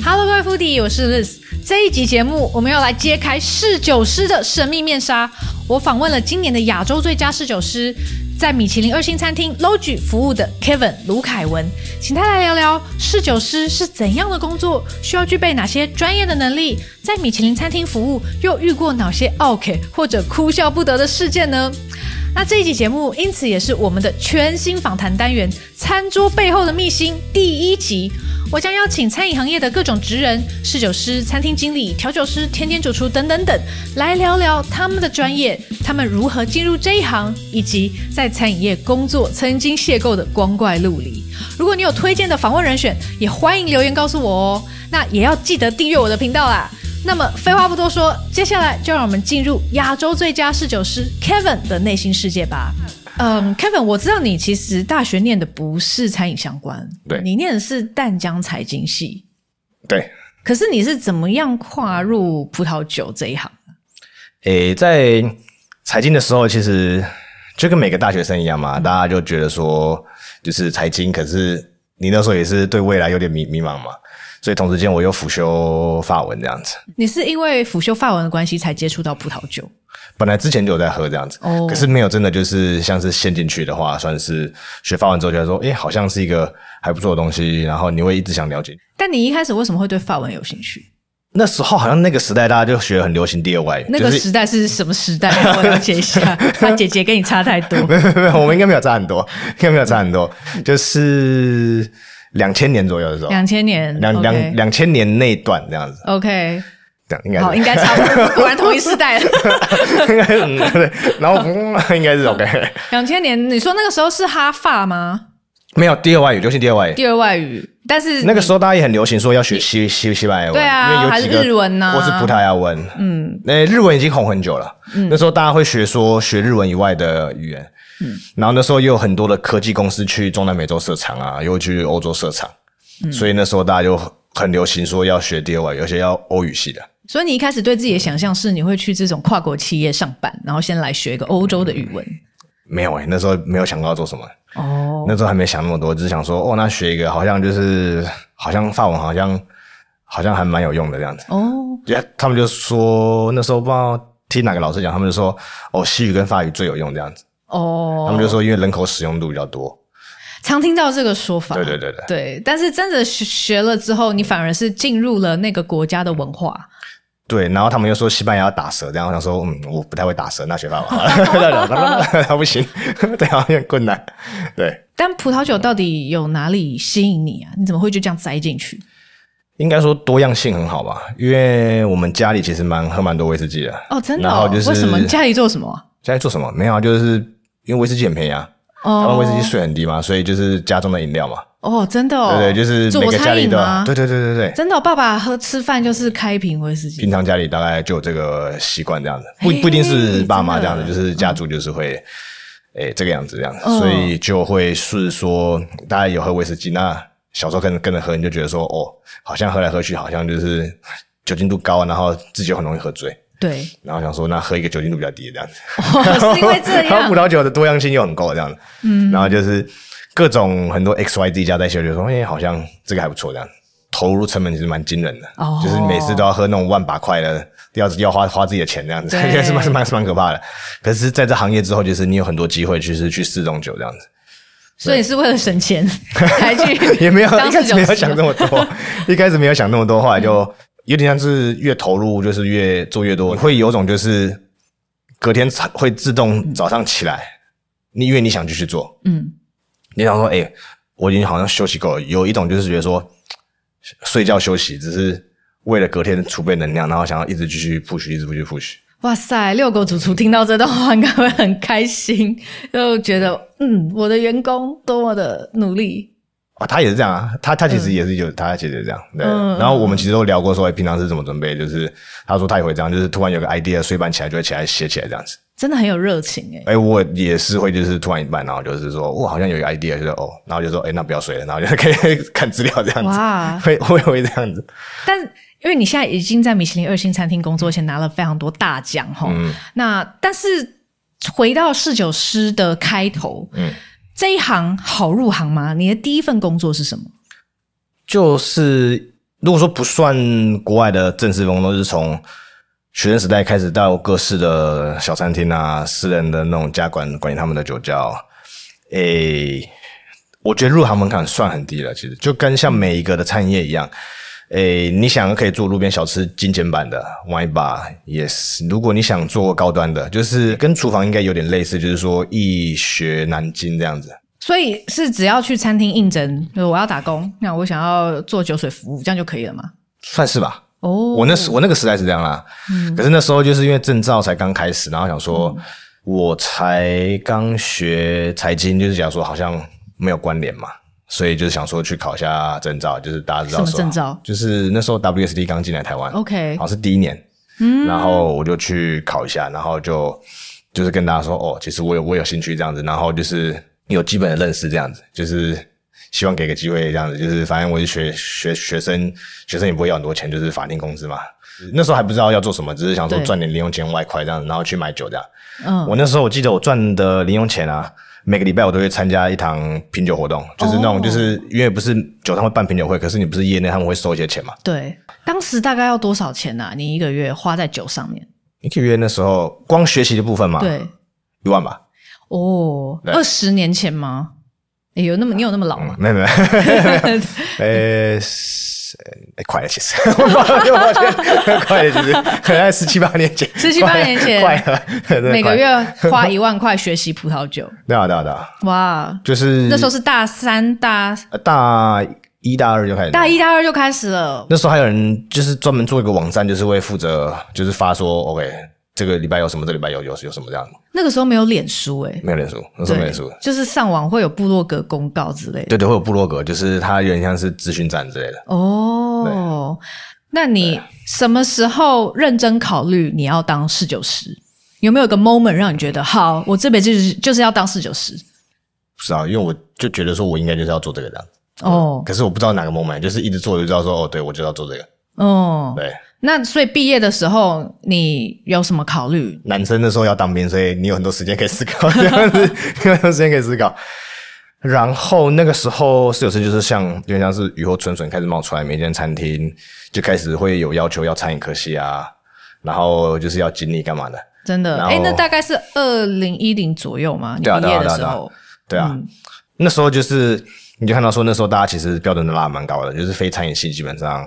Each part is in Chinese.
Hello，各位 Foodie，我是 Liz。这一集节目，我们要来揭开侍酒师的神秘面纱。我访问了今年的亚洲最佳侍酒师，在米其林二星餐厅 l o g i 服务的 Kevin 卢凯文，请他来聊聊侍酒师是怎样的工作，需要具备哪些专业的能力，在米其林餐厅服务又遇过哪些 OK 或者哭笑不得的事件呢？那这一集节目，因此也是我们的全新访谈单元《餐桌背后的秘辛》第一集。我将邀请餐饮行业的各种职人、侍酒师、餐厅经理、调酒师、甜点主厨等等等，来聊聊他们的专业，他们如何进入这一行，以及在餐饮业工作曾经邂逅的光怪陆离。如果你有推荐的访问人选，也欢迎留言告诉我哦。那也要记得订阅我的频道啦。那么废话不多说，接下来就让我们进入亚洲最佳侍酒师 Kevin 的内心世界吧。嗯，Kevin，我知道你其实大学念的不是餐饮相关，对，你念的是淡江财经系。对。可是你是怎么样跨入葡萄酒这一行？诶，在财经的时候，其实就跟每个大学生一样嘛，大家就觉得说就是财经，可是你那时候也是对未来有点迷迷茫嘛。所以同时间我又辅修法文这样子。你是因为辅修法文的关系才接触到葡萄酒？本来之前就有在喝这样子，哦，可是没有真的就是像是陷进去的话，算是学法文之后，就说，哎，好像是一个还不错的东西，然后你会一直想了解。但你一开始为什么会对法文有兴趣？那时候好像那个时代大家就学很流行 DIY。那个时代是什么时代？我了解一下。他姐姐跟你差太多。没有没有，我们应该没有差很多，应该没有差很多，就是。两千年左右的时候，两千年，两两两千年那一段这样子，OK，这样应该，好，应该差不多，果然同一时代，应该然后应该是 OK，两千年，你说那个时候是哈发吗？没有第二外语，流行第二外语，第二外语。但是那个时候，大家也很流行说要学西西西班牙文，对啊，还是日文呢？或是葡萄牙文？嗯，诶，日文已经红很久了。嗯，那时候大家会学说学日文以外的语言，嗯，然后那时候也有很多的科技公司去中南美洲设厂啊，又去欧洲设厂，嗯，所以那时候大家就很流行说要学第二外有些要欧语系的。所以你一开始对自己的想象是你会去这种跨国企业上班，然后先来学一个欧洲的语文。没有哎，那时候没有想过要做什么。哦，那时候还没想那么多，只是想说，哦，那学一个好像就是，好像法文，好像，好像还蛮有用的这样子。哦，对，他们就说那时候不知道听哪个老师讲，他们就说，哦，西语跟法语最有用这样子。哦，他们就说因为人口使用度比较多。常听到这个说法。对对对对。对，但是真的学学了之后，你反而是进入了那个国家的文化。对，然后他们又说西班牙要打蛇，然后想说，嗯，我不太会打蛇，那学爸吧，哈哈，他不行，对，有点困难。对，但葡萄酒到底有哪里吸引你啊？你怎么会就这样栽进去？应该说多样性很好吧，因为我们家里其实蛮喝蛮多威士忌的。哦，真的？然后就是家里做什么？家里做什么？没有，啊，就是因为威士忌很便宜啊，台湾威士忌税很低嘛，所以就是家中的饮料嘛。哦，真的哦，对对，就是每个家里都，对对对对对，真的，爸爸喝吃饭就是开瓶威士忌，平常家里大概就有这个习惯这样子，不不一定是爸妈这样子，就是家族就是会，哎，这个样子这样，所以就会是说，大家有喝威士忌，那小时候跟着跟着喝，你就觉得说，哦，好像喝来喝去，好像就是酒精度高，然后自己很容易喝醉，对，然后想说，那喝一个酒精度比较低的这样子，是因为这样，喝葡萄酒的多样性又很高这样，嗯，然后就是。各种很多 x y z 家在修，就说：“哎，好像这个还不错。”这样投入成本其实蛮惊人的，就是每次都要喝那种万把块的，第二次要花花自己的钱这样子，也是蛮蛮蛮可怕的。可是，在这行业之后，就是你有很多机会，就是去试种酒这样子。所以是为了省钱 才去？也没有，没有想那么多。一开始没有想那么多，后来就有点像是越投入就是越做越多，你会有种就是隔天会自动早上起来，你因为你想继续做，嗯。你想说，哎，我已经好像休息够了。有一种就是觉得说，睡觉休息只是为了隔天储备能量，然后想要一直继续复习，一直继续复习。哇塞，遛狗主厨听到这段话，该会很开心，就觉得，嗯，我的员工多么的努力。啊，他也是这样啊，他他其实也是有，他其实这样，对。然后我们其实都聊过，说平常是怎么准备？就是他说他也会这样，就是突然有个 idea，睡半起来就会起来写起来这样子。真的很有热情哎！哎，我也是会，就是突然一半，然后就是说我好像有一个 idea，就是哦，然后就说哎，那不要睡了，然后就 可以看资料这样子，会会会这样子。但因为你现在已经在米其林二星餐厅工作，而且拿了非常多大奖哈。那但是回到侍酒师的开头，嗯，这一行好入行吗？你的第一份工作是什么？就是如果说不算国外的正式工作，是从。学生时代开始到各式的小餐厅啊，私人的那种家馆管理他们的酒窖，诶，我觉得入行门槛算很低了。其实就跟像每一个的餐饮业一样，诶，你想可以做路边小吃精简版的，玩一把也是；如果你想做高端的，就是跟厨房应该有点类似，就是说易学难精这样子。所以是只要去餐厅应征，就我要打工，那我想要做酒水服务，这样就可以了吗？算是吧。哦，我那时我那个时代是这样啦，嗯，可是那时候就是因为证照才刚开始，然后想说，我才刚学财经，就是想说好像没有关联嘛，所以就是想说去考一下证照，就是大家知道什么证照，就是那时候 WSD 刚进来台湾，OK，像是第一年，嗯，然后我就去考一下，然后就就是跟大家说，哦，其实我有我有兴趣这样子，然后就是有基本的认识这样子，就是。希望给个机会，这样子就是，反正我是学学学生，学生也不会要很多钱，就是法定工资嘛。那时候还不知道要做什么，只是想说赚点零用钱外快这样子，然后去买酒这样。嗯，我那时候我记得我赚的零用钱啊，每个礼拜我都会参加一堂品酒活动，就是那种就是因为不是酒商会办品酒会，可是你不是业内他们会收一些钱嘛。对，当时大概要多少钱呢？你一个月花在酒上面？一个月那时候光学习的部分嘛？对，一万吧。哦，二十年前吗？有那么你有那么老吗？没有没有 呃，呃，快了其实，我快了其实，很爱十七八年前，十七八年前，每个月花一万块学习葡萄酒，对啊对啊对啊，哇，就是那时候是大三大大一大二就开始，大一大二就开始了，那时候还有人就是专门做一个网站，就是会负责就是发说 OK。这个礼拜有什么？这礼拜有有有什么这样？那个时候没有脸书，哎，没有脸书，那时候没脸书，就是上网会有部落格公告之类的。对对，会有部落格，就是它有点像是咨询站之类的。哦，那你什么时候认真考虑你要当四酒师？有没有一个 moment 让你觉得好？我这辈子就是就是要当四酒师。是啊，因为我就觉得说我应该就是要做这个的。哦，可是我不知道哪个 moment，就是一直做就知道说，哦，对我就要做这个。哦，对。那所以毕业的时候，你有什么考虑？男生的时候要当兵，所以你有很多时间可以思考，有很多时间可以思考。然后那个时候是有事，就是像有点像是雨后春笋开始冒出来，每间餐厅就开始会有要求要餐饮科系啊，然后就是要经历干嘛的？真的？哎，那大概是二零一零左右吗？毕业的时候？对啊，那时候就是你就看到说，那时候大家其实标准都拉蛮高的，就是非餐饮系基本上。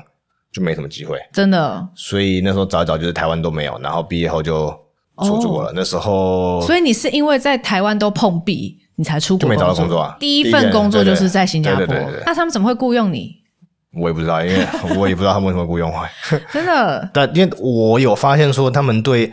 就没什么机会，真的。所以那时候早一早就是台湾都没有，然后毕业后就出国了。那时候，所以你是因为在台湾都碰壁，你才出国，就没找到工作。啊？第一份工作就是在新加坡。那他们怎么会雇佣你？我也不知道，因为 我也不知道他们为什么雇佣。我。真的。但因为我有发现说，他们对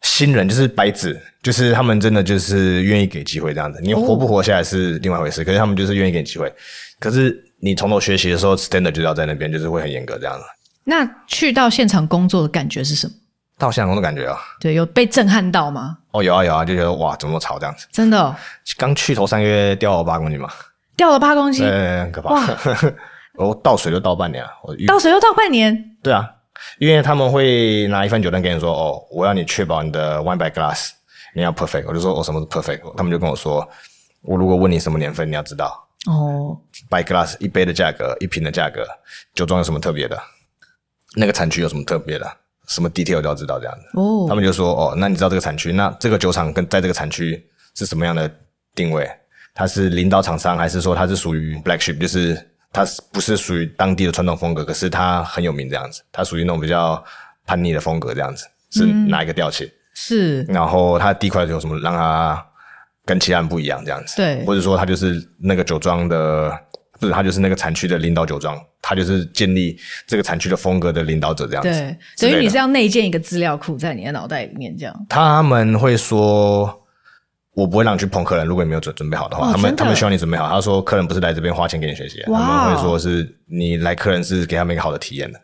新人就是白纸，就是他们真的就是愿意给机会这样子。你活不活下来是另外一回事，可是他们就是愿意给机会。可是你从头学习的时候 s t a n d a r d 就要在那边，就是会很严格这样子。那去到现场工作的感觉是什么？到现场工作感觉啊，对，有被震撼到吗？哦，有啊有啊，就觉得哇，怎么吵这样子？真的，刚去头三个月掉了八公斤嘛，掉了八公斤，哇！我倒水都倒半年，我倒水都倒半年，对啊，因为他们会拿一份酒单给你说，哦，我要你确保你的 one by glass 你要 perfect，我就说我什么是 perfect，他们就跟我说，我如果问你什么年份，你要知道哦，by glass 一杯的价格，一瓶的价格，酒庄有什么特别的？那个产区有什么特别的？什么 detail 都要知道这样子。哦。他们就说，哦，那你知道这个产区？那这个酒厂跟在这个产区是什么样的定位？它是领导厂商，还是说它是属于 black sheep？就是它不是属于当地的传统风格，可是它很有名这样子。它属于那种比较叛逆的风格这样子。是哪一个调性？是。然后它的地块有什么让它跟其他人不一样这样子？对。或者说它就是那个酒庄的。是，他就是那个产区的领导酒庄，他就是建立这个产区的风格的领导者这样子。对，等于你是要内建一个资料库在你的脑袋里面这样。他们会说，我不会让你去碰客人，如果你没有准准备好的话，他们他们需要你准备好。他说，客人不是来这边花钱给你学习，他们会说是你来客人是给他们一个好的体验的，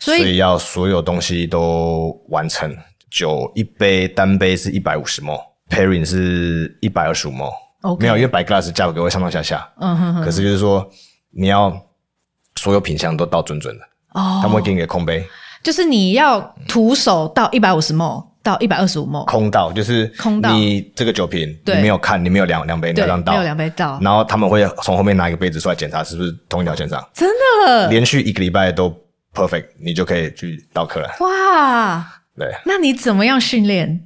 所以要所有东西都完成。酒一杯单杯是一百五十 more pairing 是一百二十五 m o 没有，因为白 glass 价格会上上下下。嗯哼哼。可是就是说，你要所有品相都倒准准的。哦。他们会给你个空杯。就是你要徒手倒一百五十 ml 到一百二十五 ml。空倒就是。空倒。你这个酒瓶，你没有看，你没有量两杯，你这样倒。没有两杯倒。然后他们会从后面拿一个杯子出来检查是不是同一条线上。真的。连续一个礼拜都 perfect，你就可以去倒客人。哇。对。那你怎么样训练？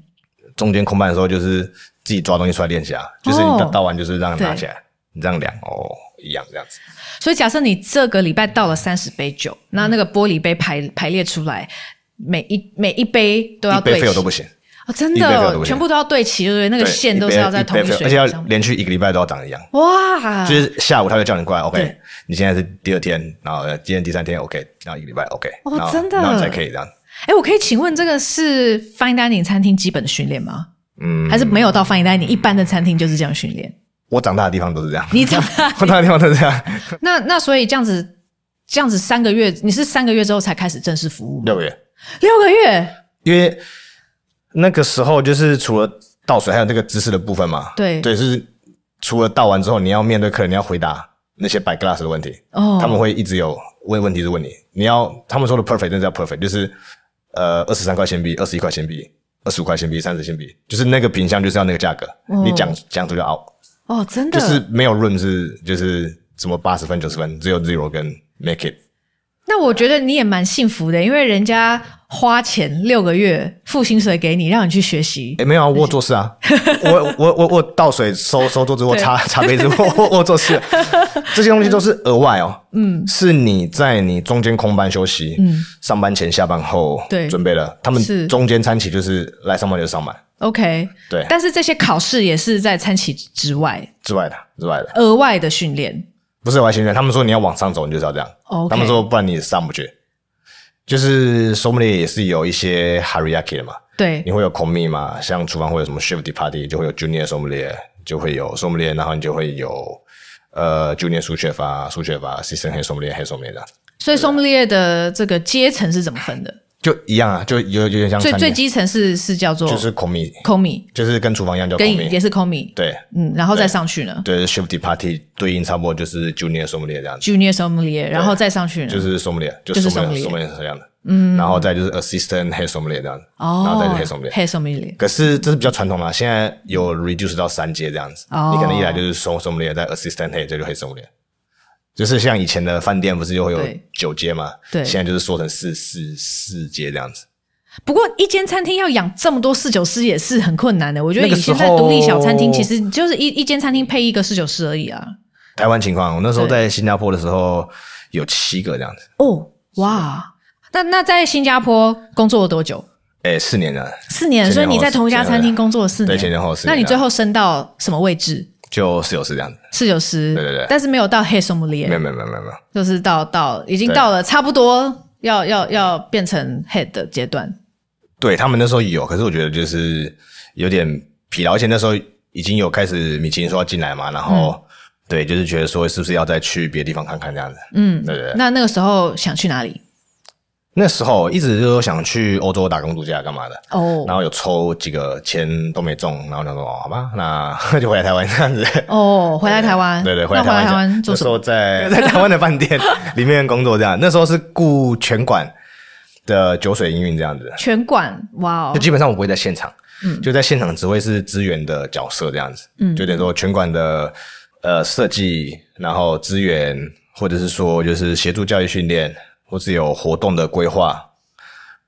中间空班的时候就是。自己抓东西出来练习啊，就是你倒完就是这样拿起来，你这样量哦，一样这样子。所以假设你这个礼拜倒了三十杯酒，那那个玻璃杯排排列出来，每一每一杯都要对行哦，真的，全部都要对齐，不对？那个线都是要在同一水而且要连续一个礼拜都要长一样。哇，就是下午他就叫你过来，OK，你现在是第二天，然后今天第三天，OK，然后一个礼拜，OK，真的，然后才可以这样。哎，我可以请问这个是 fine dining 餐厅基本的训练吗？嗯，还是没有到翻译。但你一般的餐厅就是这样训练。我长大的地方都是这样。你长大的地方 都是这样。那那所以这样子，这样子三个月，你是三个月之后才开始正式服务？六个月，六个月。因为那个时候就是除了倒水，还有那个知识的部分嘛。对对，是除了倒完之后，你要面对客人，你要回答那些白 glass 的问题。哦，他们会一直有问问题，是问你，你要他们说的 perfect，那叫 perfect，就是呃二十三块钱币，二十一块钱币。二十五块新币，三十新币，就是那个品相就是要那个价格，你讲讲出个哦。哦，真的，就是没有润是，就是什么八十分、九十分只有 zero 跟 make it。那我觉得你也蛮幸福的，因为人家花钱六个月付薪水给你，让你去学习。哎，没有啊，我做事啊，我我我我倒水、收收桌子、我擦擦杯子、我我我做事，这些东西都是额外哦。嗯，是你在你中间空班休息、上班前、下班后对准备了。他们中间餐企就是来上班就上班。OK，对。但是这些考试也是在餐企之外之外的之外的额外的训练。不是外星人，他们说你要往上走，你就是要这样。他们说不然你上不去，就是 s o m a l i a 也是有一些 hierarchy 的嘛。对，你会有 comie 嘛，像厨房会有什么 shift d e p a r t e d 就会有 junior s o m a l i a 就会有 s o m a l i a 然后你就会有呃 junior sous c h e f s u s c e f s e a s o n a l s o m a l i a r h e a s o m a l i a r 的。所以 s o m a l i a 的这个阶层是怎么分的？就一样啊，就有有点像。最最基层是是叫做，就是 k o m i k o m i 就是跟厨房一样叫，i 也是 k o m i 对，嗯，然后再上去呢，对，shifty party 对应差不多就是 junior sommelier 这样子。junior sommelier，然后再上去呢？就是 sommelier，就是 sommelier，sommelier 是这样的。嗯，然后再就是 assistant head sommelier 这样子，然后再就 head sommelier，head sommelier。可是这是比较传统啦，现在有 reduce 到三阶这样子，你可能一来就是 sommelier，再 assistant head，这就 head sommelier。就是像以前的饭店，不是就会有九接吗？对，现在就是缩成四四四接这样子。不过一间餐厅要养这么多侍酒师也是很困难的。我觉得以前在独立小餐厅其实就是一一间餐厅配一个侍酒师而已啊。台湾情况，我那时候在新加坡的时候有七个这样子。哦，哇，那那在新加坡工作了多久？诶，四年了。四年，所以你在同一家餐厅工作四年，那你最后升到什么位置？就四九四这样子，四九四，对对对，但是没有到 head 手里，没有没有没有没有，就是到到已经到了差不多要要要变成 head 的阶段。对他们那时候有，可是我觉得就是有点疲劳，而且那时候已经有开始米奇说要进来嘛，然后对，就是觉得说是不是要再去别的地方看看这样子。嗯，对对。那那个时候想去哪里？那时候一直就说想去欧洲打工度假干嘛的哦，然后有抽几个签都没中，然后就说好吧，那就回来台湾这样子哦，回来台湾 对对，回来台湾。那时候在 在台湾的饭店里面工作这样，那时候是雇拳馆的酒水营运这样子。拳馆哇哦，就基本上我不会在现场，嗯，就在现场只会是资源的角色这样子，嗯，就等于说拳馆的呃设计，然后资源或者是说就是协助教育训练。或是有活动的规划，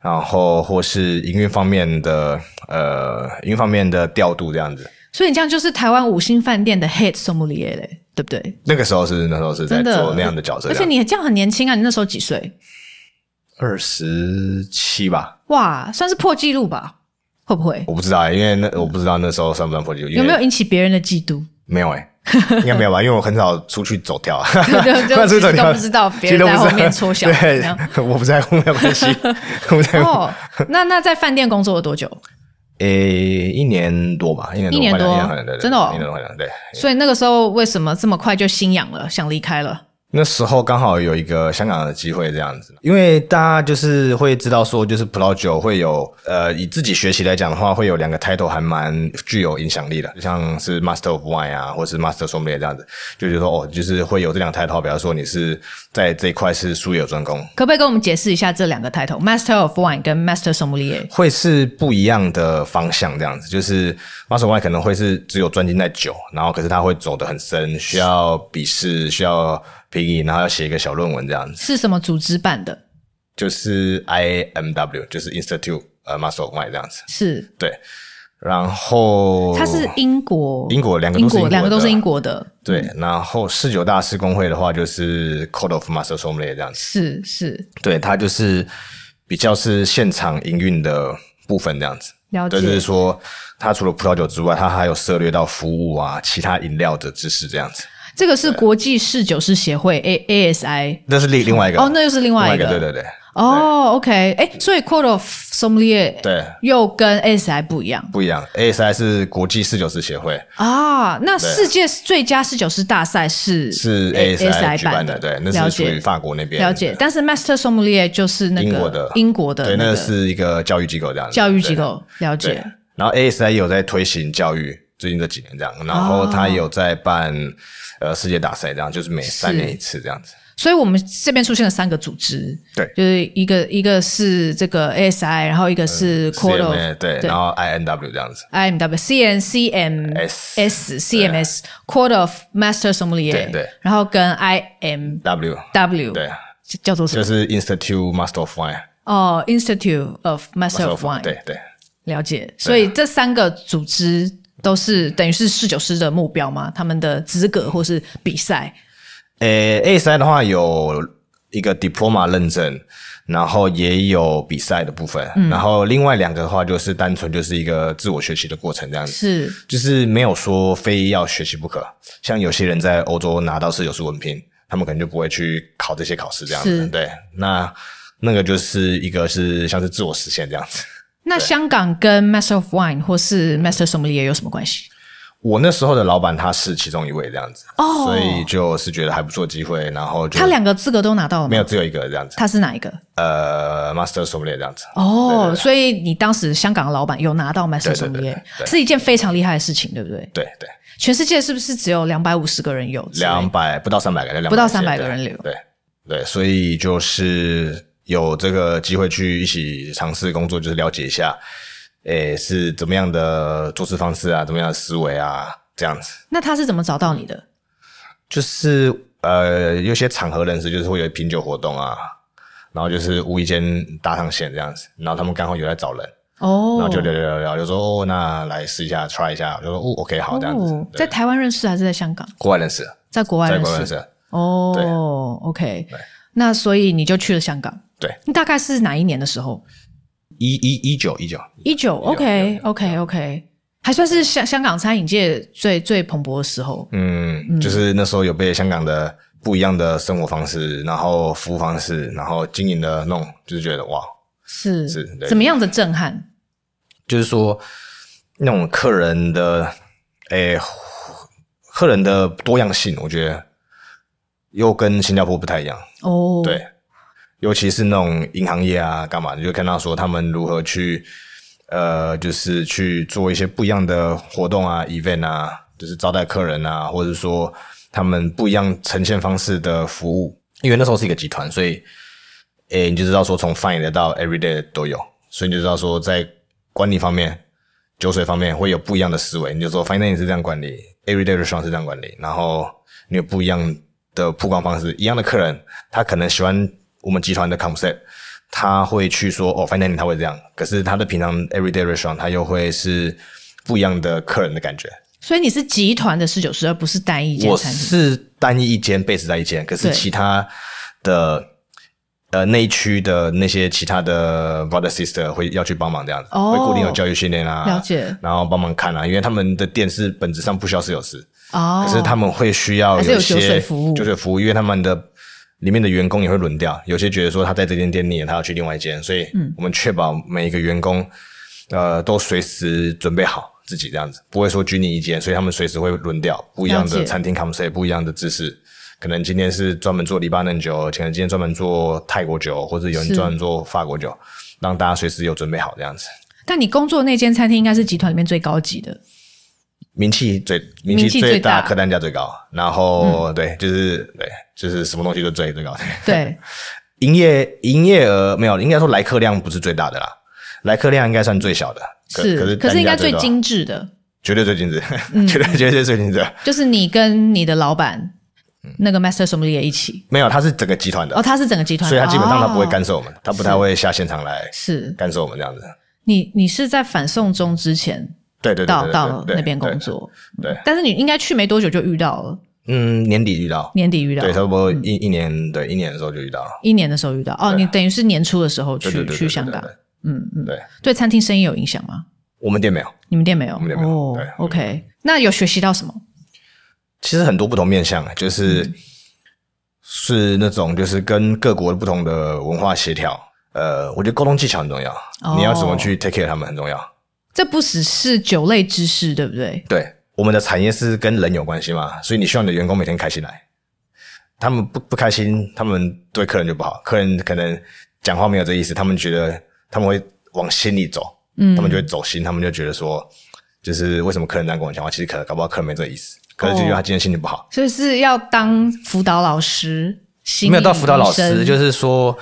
然后或是营运方面的呃营运方面的调度这样子。所以你这样就是台湾五星饭店的 Hit s o m e l i e r 嘞，对不对？那个时候是那时候是在做那样的角色，而且你这样很年轻啊，你那时候几岁？二十七吧。哇，算是破纪录吧？会不会？我不知道，因为那我不知道那时候算不算破纪录，有没有引起别人的嫉妒？没有哎。应该没有吧，因为我很少出去走跳，对对对，都不知道别人在后面抽小，对，我不在没有关系，我不在。乎。那那在饭店工作了多久？诶，一年多吧，一年多，一年多，真的，一年多，对。所以那个时候为什么这么快就心痒了，想离开了？那时候刚好有一个香港的机会这样子，因为大家就是会知道说，就是葡萄酒会有呃，以自己学习来讲的话，会有两个 title 还蛮具有影响力的，就像是 Master of Wine 啊，或是 Master Sommelier 这样子，就觉得说哦，就是会有这两个 title，比方说你是在这一块是术业有专攻，可不可以跟我们解释一下这两个 title，Master of Wine 跟 Master Sommelier 会是不一样的方向这样子，就是 Master Wine 可能会是只有专精在酒，然后可是他会走得很深，需要笔试，需要。然后要写一个小论文这样子。是什么组织办的？就是 i m w 就是 Institute 呃 Muscle w i 这样子。是。对。然后它是英国，英国两个，英国两个都是英国的。对。然后四九大师工会的话就是 c o d e of m u s c l e m e 这样子。是是。对，它就是比较是现场营运的部分这样子。了解。就是说，它除了葡萄酒之外，它还有涉猎到服务啊、其他饮料的知识这样子。这个是国际侍酒师协会 A A S I，那是另另外一个哦，那又是另外一个，对对对。哦，OK，哎，所以 Court of Sommelier 对，又跟 A S I 不一样，不一样。A S I 是国际侍酒师协会啊，那世界最佳侍酒师大赛是是 A S I 举办的，对，那是属于法国那边了解。但是 Master Sommelier 就是那个英国的，英国的，对，那是一个教育机构这样子，教育机构了解。然后 A S I 有在推行教育。最近这几年这样，然后他有在办呃世界大赛，这样就是每三年一次这样子。所以我们这边出现了三个组织，对，就是一个一个是这个 ASI，然后一个是 c o a r t 对，然后 INW 这样子。IMWCNCMSCMS c o r t of Master Sommelier，对对，然后跟 IMWW 对，叫做什么？就是 Institute Master of Wine 哦，Institute of Master of Wine，对对，了解。所以这三个组织。都是等于是士九师的目标吗？他们的资格或是比赛？呃，A 赛的话有一个 diploma 认证，然后也有比赛的部分，然后另外两个的话就是单纯就是一个自我学习的过程这样子，是就是没有说非要学习不可。像有些人在欧洲拿到士九师文凭，他们可能就不会去考这些考试这样子，对？那那个就是一个是像是自我实现这样子。那香港跟 Master of Wine 或是 Master Sommelier 有什么关系？我那时候的老板他是其中一位这样子，所以就是觉得还不错机会，然后他两个资格都拿到了没有，只有一个这样子。他是哪一个？呃，Master Sommelier 这样子。哦，所以你当时香港的老板有拿到 Master Sommelier，是一件非常厉害的事情，对不对？对对。全世界是不是只有两百五十个人有？两百不到三百个，两不到三百个人有。对对，所以就是。有这个机会去一起尝试工作，就是了解一下，诶是怎么样的做事方式啊，怎么样的思维啊，这样子。那他是怎么找到你的？就是呃，有些场合认识，就是会有品酒活动啊，然后就是无意间搭上线这样子，然后他们刚好有来找人，哦，然后就聊聊聊聊，就说哦，那来试一下，try 一下，就说哦，OK，好这样子。在台湾认识还是在香港？国外认识，在国外，在国外认识。哦，OK，那所以你就去了香港。对，大概是哪一年的时候？一、一、一九、一九、一九。OK，OK，OK，还算是香香港餐饮界最最蓬勃的时候。嗯，就是那时候有被香港的不一样的生活方式，然后服务方式，然后经营的弄，就是觉得哇，是是，怎么样的震撼？就是说，那种客人的，哎，客人的多样性，我觉得又跟新加坡不太一样。哦，对。尤其是那种银行业啊，干嘛你就看到说他们如何去，呃，就是去做一些不一样的活动啊，event 啊，就是招待客人啊，或者说他们不一样呈现方式的服务。因为那时候是一个集团，所以，哎，你就知道说从 f i n d 到 Everyday 都有，所以你就知道说在管理方面、酒水方面会有不一样的思维。你就说 Fine 也是这样管理，Everyday 是这样管理，然后你有不一样的曝光方式，一样的客人他可能喜欢。我们集团的 concept，他会去说哦 f i n a d l n 他会这样，可是他的平常 everyday restaurant 他又会是不一样的客人的感觉。所以你是集团的十九师，而不是单一间。我是单一一间 base 在一间，可是其他的呃内区的那些其他的 brother sister 会要去帮忙这样子，会固定有教育训练啊，了解，然后帮忙看啊，因为他们的店是本质上不需要四九师哦，可是他们会需要一些酒水服务，酒水服务，因为他们的。里面的员工也会轮掉，有些觉得说他在这间店了，他要去另外一间，所以我们确保每一个员工，呃，都随时准备好自己这样子，不会说拘泥一间，所以他们随时会轮掉不一样的餐厅 concept，不一样的姿势，可能今天是专门做黎巴嫩酒，可能今天专门做泰国酒，或者有人专门做法国酒，让大家随时有准备好这样子。但你工作那间餐厅应该是集团里面最高级的，名气最名气最大，客单价最高，然后对，就是对。就是什么东西都最最高。对，营业营业额没有，应该说来客量不是最大的啦，来客量应该算最小的。是，可是可是应该最精致的，绝对最精致，绝对绝对最精致。就是你跟你的老板那个 master 什么也一起，没有，他是整个集团的。哦，他是整个集团，所以他基本上他不会干涉我们，他不太会下现场来是干涉我们这样子。你你是在反送中之前，对对，到到那边工作，对，但是你应该去没多久就遇到了。嗯，年底遇到，年底遇到，对，差不多一一年，对一年的时候就遇到了，一年的时候遇到，哦，你等于是年初的时候去去香港，嗯嗯，对，对，餐厅生意有影响吗？我们店没有，你们店没有，我们店没有，对，OK，那有学习到什么？其实很多不同面向，就是是那种就是跟各国不同的文化协调，呃，我觉得沟通技巧很重要，你要怎么去 take care 他们很重要。这不只是酒类知识，对不对？对。我们的产业是跟人有关系嘛，所以你希望你的员工每天开心来。他们不不开心，他们对客人就不好。客人可能讲话没有这意思，他们觉得他们会往心里走，嗯，他们就会走心，他们就觉得说，就是为什么客人这样跟我讲话？其实可能搞不好客人没这意思，可是就觉得他今天心情不好。所以是要当辅导老师，没有到辅导老师，就是说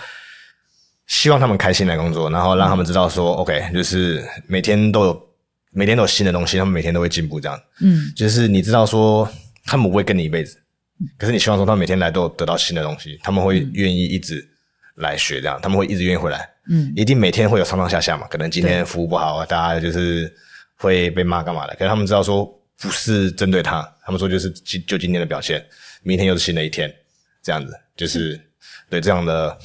希望他们开心来工作，然后让他们知道说，OK，就是每天都有。每天都有新的东西，他们每天都会进步，这样，嗯，就是你知道说，他们不会跟你一辈子，可是你希望说，他们每天来都得到新的东西，他们会愿意一直来学，这样，他们会一直愿意回来，嗯，一定每天会有上上下下嘛，可能今天服务不好，啊，大家就是会被骂干嘛的，可是他们知道说，不是针对他，他们说就是今就今天的表现，明天又是新的一天，这样子，就是对这样的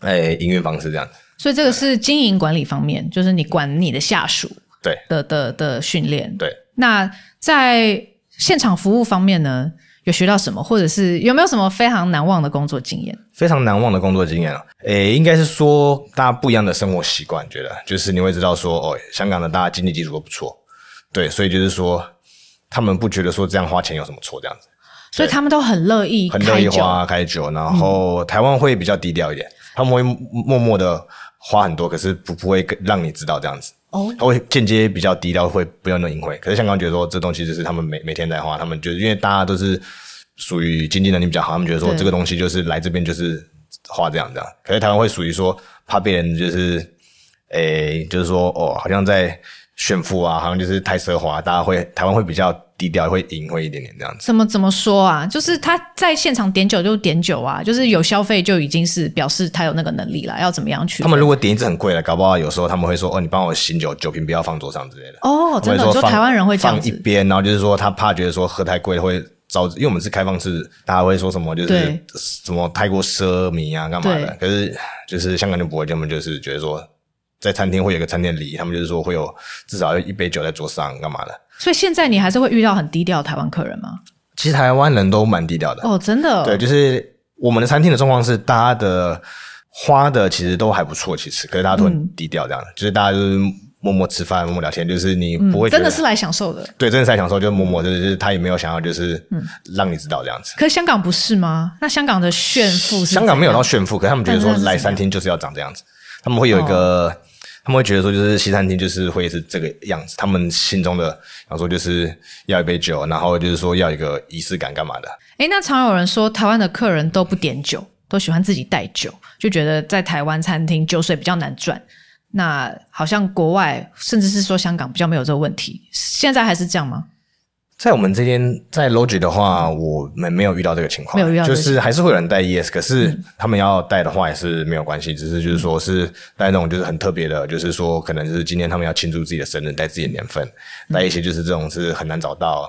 哎营运方式这样子，所以这个是经营管理方面，就是你管你的下属。对的的的训练，对。那在现场服务方面呢，有学到什么，或者是有没有什么非常难忘的工作经验？非常难忘的工作经验啊，诶，应该是说大家不一样的生活习惯，觉得就是你会知道说，哦，香港的大家经济基础都不错，对，所以就是说他们不觉得说这样花钱有什么错，这样子，所以他们都很乐意，很乐意花开酒，然后台湾会比较低调一点，他们会默默的花很多，可是不不会让你知道这样子。他会间接比较低调，会不用那隐晦。可是香港觉得说，这东西就是他们每每天在花，他们觉得因为大家都是属于经济能力比较好，他们觉得说这个东西就是来这边就是花这样这样。可是台湾会属于说怕被人就是，诶，就是说哦，好像在。炫富啊，好像就是太奢华，大家会台湾会比较低调，会隐晦一点点这样子。怎么怎么说啊？就是他在现场点酒就点酒啊，就是有消费就已经是表示他有那个能力了，要怎么样去？他们如果点一支很贵的，搞不好有时候他们会说：“哦，你帮我醒酒，酒瓶不要放桌上之类的。”哦，真的，说台湾人会这放一边，然后就是说他怕觉得说喝太贵会招，因为我们是开放式，大家会说什么就是什么太过奢靡啊，干嘛的？可是就是香港就不会这么，就是觉得说。在餐厅会有个餐厅礼仪，他们就是说会有至少一杯酒在桌上干嘛的。所以现在你还是会遇到很低调台湾客人吗？其实台湾人都蛮低调的哦，真的。对，就是我们的餐厅的状况是大家的花的其实都还不错，其实可是大家都很低调，这样的就是大家就是默默吃饭、默默聊天，就是你不会真的是来享受的。对，真的是来享受，就是默默就是他也没有想要就是让你知道这样子。可是香港不是吗？那香港的炫富，香港没有到炫富，可是他们觉得说来餐厅就是要长这样子，他们会有一个。他们会觉得说，就是西餐厅就是会是这个样子。他们心中的想说，就是要一杯酒，然后就是说要一个仪式感，干嘛的？哎，那常有人说，台湾的客人都不点酒，都喜欢自己带酒，就觉得在台湾餐厅酒水比较难赚。那好像国外甚至是说香港比较没有这个问题，现在还是这样吗？在我们这边，在逻 i 的话，我们没有遇到这个情况，就是还是会有人带 ES，可是他们要带的话也是没有关系，只是就是说是带那种就是很特别的，就是说可能就是今天他们要庆祝自己的生日，带自己的年份，带一些就是这种是很难找到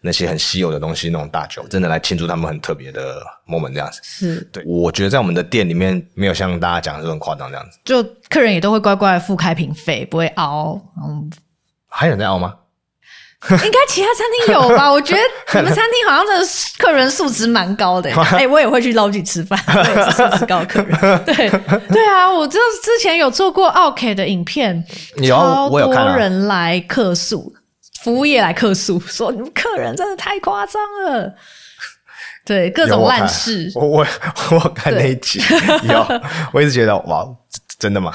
那些很稀有的东西那种大酒，真的来庆祝他们很特别的 moment 这样子。是对，我觉得在我们的店里面没有像大家讲的这么夸张这样子，就客人也都会乖乖付开瓶费，不会凹。嗯，还有人在凹吗？应该其他餐厅有吧？我觉得你们餐厅好像的客人素质蛮高的。哎，我也会去捞记吃饭，我也是素质高客人。对对啊，我就之前有做过奥 K 的影片，超多人来客诉，服务业来客诉，说客人真的太夸张了。对，各种烂事。我我我看那一集，我一直觉得哇，真的吗？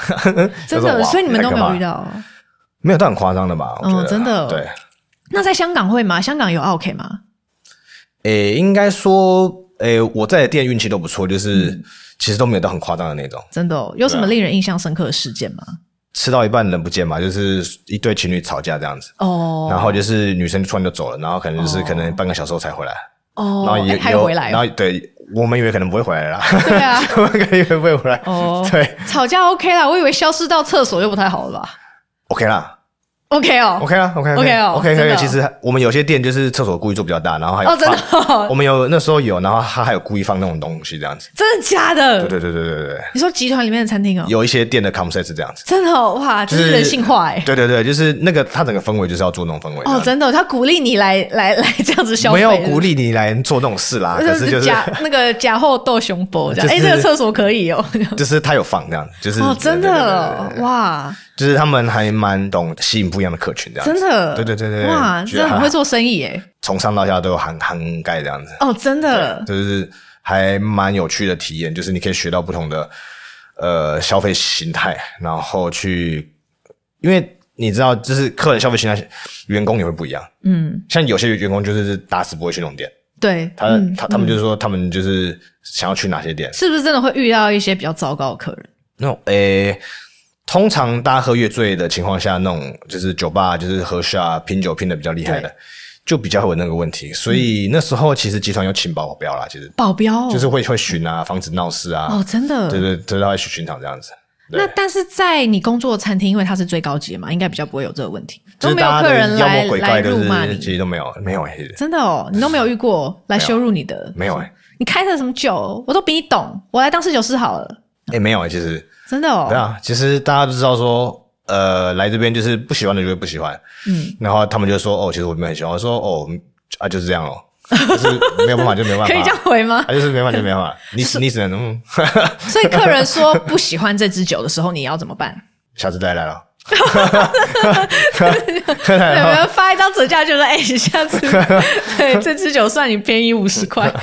真的，所以你们都没有遇到？没有，但很夸张的吧？嗯，真的。对。那在香港会吗？香港有 OK 吗？诶，应该说，诶，我在的店运气都不错，就是其实都没有到很夸张的那种。真的，有什么令人印象深刻的事件吗？吃到一半人不见嘛，就是一对情侣吵架这样子。哦。然后就是女生突然就走了，然后可能就是可能半个小时后才回来。哦。然后有有，然后对，我们以为可能不会回来了。对啊，我们以为不会回来。哦。对。吵架 OK 啦，我以为消失到厕所就不太好了吧。OK 啦。OK 哦，OK 啊，OK，OK 哦 o k 可以。其实我们有些店就是厕所故意做比较大，然后还有哦，真的，我们有那时候有，然后他还有故意放那种东西这样子。真的假的？对对对对对对。你说集团里面的餐厅哦，有一些店的 concept 是这样子。真的哇，就是人性化哎。对对对，就是那个他整个氛围就是要做那种氛围哦，真的，他鼓励你来来来这样子消费，没有鼓励你来做那种事啦，就是假 那个假货斗熊博这样，哎，这个厕所可以哦，就是他有放这样，就是哦，真的哇，就是他们还蛮懂吸引不。样的客群这样真的对对对对哇，真的很会做生意哎！从上到下都有涵涵盖这样子哦，真的就是还蛮有趣的体验，就是你可以学到不同的呃消费形态，然后去，因为你知道，就是客人消费形态，员工也会不一样。嗯，像有些员工就是打死不会去那种店，对，他他他们就是说他们就是想要去哪些店，是不是真的会遇到一些比较糟糕的客人那种诶。通常大家喝越醉的情况下，那种就是酒吧，就是喝下拼酒拼的比较厉害的，就比较会有那个问题。所以那时候其实集团有请保镖啦，其实保镖就是会会巡啊，防止闹事啊。哦，真的，对对，都要去巡场这样子。那但是在你工作餐厅，因为它是最高级嘛，应该比较不会有这个问题。都没有客人来来辱骂你，其实都没有，没有其实。真的哦，你都没有遇过来羞辱你的，没有。你开的什么酒，我都比你懂，我来当侍酒师好了。哎，没有，其实。真的哦，对啊，其实大家都知道说，呃，来这边就是不喜欢的就会不喜欢，嗯，然后他们就说哦，其实我们很喜欢，说哦，啊就是这样哦，就是没有办法就没办法，可以这样回吗？啊，就是没办法就没办法，你你只能，所以客人说不喜欢这支酒的时候，你要怎么办？下次再来了。哈哈哈哈哈，对，我要发一张折价就说，哎，你下次对这支酒算你便宜五十块。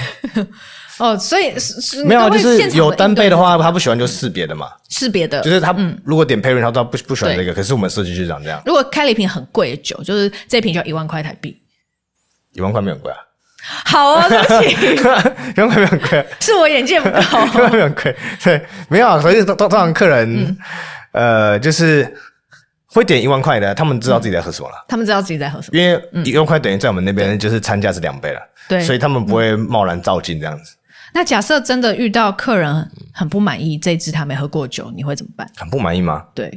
哦，所以是是没有，就是有单杯的话，他不喜欢就试别的嘛？试别的，就是他如果点 pairing 他不不喜欢这个，可是我们设计就长这样。如果开了一瓶很贵的酒，就是这瓶就要一万块台币，一万块没有贵啊？好 啊、哦，一万块没有贵，是我眼界不够，没有贵，对，没有，所以都让客人，呃，就是会点一万块的，他们知道自己在喝什么了。他们知道自己在喝什么，因为一万块等于在我们那边就是餐价是两倍了，对，所以他们不会贸然照进这样子。那假设真的遇到客人很不满意，这支他没喝过酒，你会怎么办？很不满意吗？对，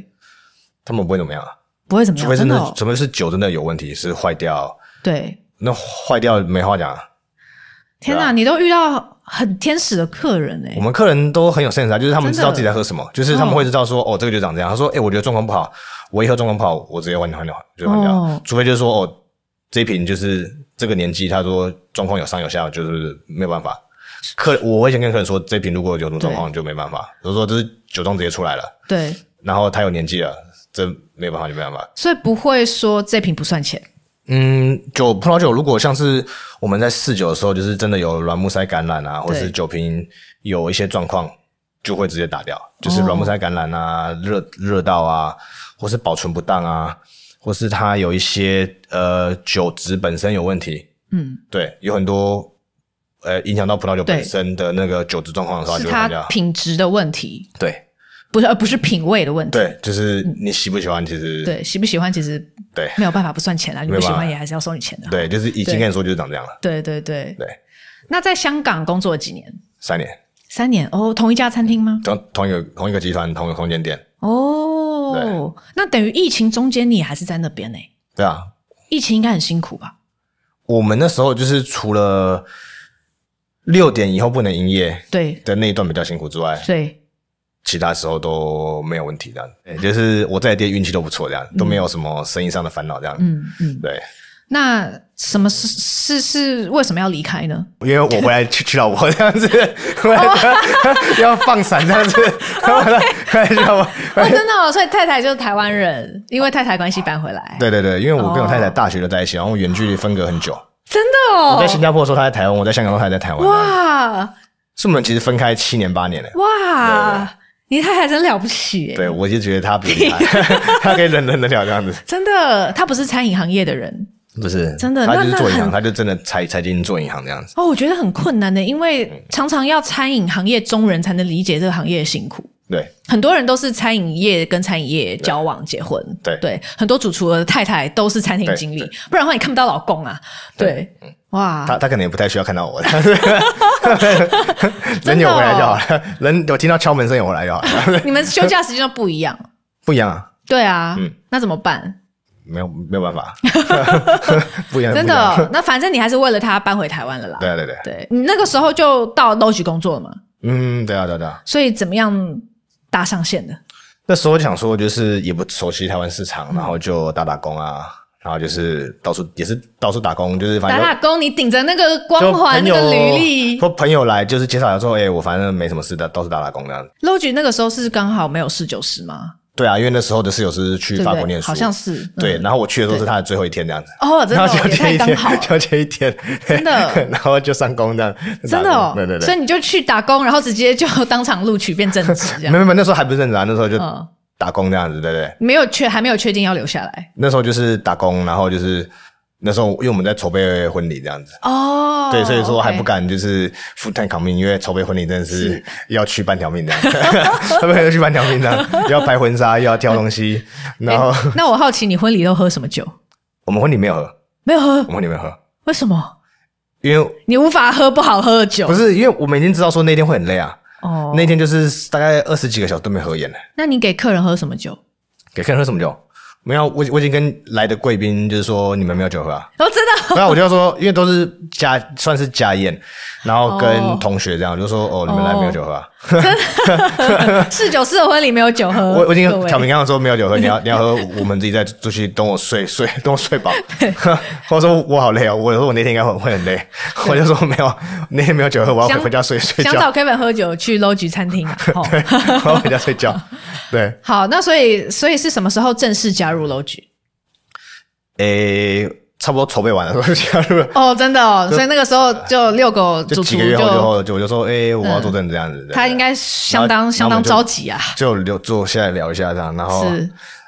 他们不会怎么样啊？不会怎么样？除非是除非是酒真的有问题，是坏掉。对。那坏掉没话讲。天哪，你都遇到很天使的客人哎！我们客人都很有 sense 啊，就是他们知道自己在喝什么，就是他们会知道说哦，这个就长这样。他说：“哎，我觉得状况不好，我一喝状况不好，我直接换掉，换掉，就换掉。除非就是说哦，这一瓶就是这个年纪，他说状况有上有下，就是没有办法。”客，我以前跟客人说，这瓶如果有什么状况就没办法。比如说，这是酒庄直接出来了，对。然后他有年纪了，这没办法就没办法。所以不会说这瓶不算钱。嗯，酒葡萄酒如果像是我们在试酒的时候，就是真的有软木塞感染啊，或者是酒瓶有一些状况，就会直接打掉。就是软木塞感染啊，热热到啊，或是保存不当啊，或是它有一些呃酒质本身有问题。嗯，对，有很多。呃，影响到葡萄酒本身的那个酒质状况的话，就是它品质的问题。对，不是，而不是品味的问题。对，就是你喜不喜欢？其实对，喜不喜欢？其实对，没有办法不算钱啊，你不喜欢也还是要收你钱的。对，就是已经你说，就是长这样了。对对对对。那在香港工作几年？三年，三年哦，同一家餐厅吗？同同一个同一个集团，同一个空间店。哦，那等于疫情中间你还是在那边呢？对啊，疫情应该很辛苦吧？我们那时候就是除了。六点以后不能营业，对，的那一段比较辛苦之外，对，其他时候都没有问题的。哎，就是我在店运气都不错，这样都没有什么生意上的烦恼，这样。嗯嗯，对。那什么是是是为什么要离开呢？因为我回来娶娶老婆这样子，回来 要放散这样子，知道吗？真的，所以太太就是台湾人，因为太太关系搬回来。对对对，因为我跟我太太大学就在一起，然后远距离分隔很久。真的哦！我在新加坡的时候，他在台湾；我在香港的时候，他在台湾。哇！是我们其实分开七年八年的。哇！你太太真了不起对，我就觉得他比 他可以忍忍得了这样子。真的，他不是餐饮行业的人，不是真的，他就是做银行，他就真的财财经做银行这样子。哦，我觉得很困难的，因为常常要餐饮行业中人才能理解这个行业的辛苦。对，很多人都是餐饮业跟餐饮业交往结婚。对，对，很多主厨的太太都是餐厅经理，不然的话你看不到老公啊。对，哇，他他可能也不太需要看到我 的，人有回来就好了，人有听到敲门声有回来就好了。你们休假时间都不一样，不一样啊。对啊，嗯，那怎么办？没有没有办法，不一样。真的，那反正你还是为了他搬回台湾了啦。对对对，对你那个时候就到 Loj 工作了嘛。嗯，对啊，对啊。所以怎么样？搭上线的，那时候想说就是也不熟悉台湾市场，然后就打打工啊，然后就是到处也是到处打工，就是打打工。你顶着那个光环的履历，或朋友来就是介绍之说，哎，我反正没什么事的，到处打打工这样。l o g i 那个时候是刚好没有四九十吗？对啊，因为那时候的室友是去法国念书，好像是对。然后我去的时候是他的最后一天这样子。哦，真的太刚好，就前一天。真的。然后就上工这样。真的哦。对对对。所以你就去打工，然后直接就当场录取变正职这样。没没没，那时候还不是正职啊，那时候就打工这样子，对不对？没有确还没有确定要留下来。那时候就是打工，然后就是。那时候因为我们在筹备婚礼这样子哦，对，所以说还不敢就是赴太扛命，因为筹备婚礼真的是要去半条命的，筹 备要去半条命的，要拍婚纱又要挑东西，然后那我好奇你婚礼都喝什么酒？我们婚礼没有喝，没有喝，我们婚礼没有喝，为什么？因为你无法喝不好喝酒，不是因为我每天知道说那天会很累啊，哦，那天就是大概二十几个小时都没合眼了。那你给客人喝什么酒？给客人喝什么酒？没有，我我已经跟来的贵宾就是说，你们没有酒喝啊？哦，真的。没有，我就要说，因为都是家，算是家宴，然后跟同学这样，就说哦，你们来没有酒喝。啊。四九四的婚礼没有酒喝。我我已经小明刚刚说没有酒喝，你要 你要喝，我们自己再出去等我睡睡，等我睡饱。或我说我好累哦，我说我那天应该会很累，我就说没有那天没有酒喝，我要回家睡睡觉。想找 Kevin 喝酒去 l o w g 餐厅啊？对，我要回家睡觉。对，好，那所以所以是什么时候正式加入 l o w g e 诶。差不多筹备完了的时候，是不是？哦，真的哦，所以那个时候就遛狗，就几个月之后，就我就说，哎，我要做成这样子。他应该相当相当着急啊。就就坐下来聊一下这样，然后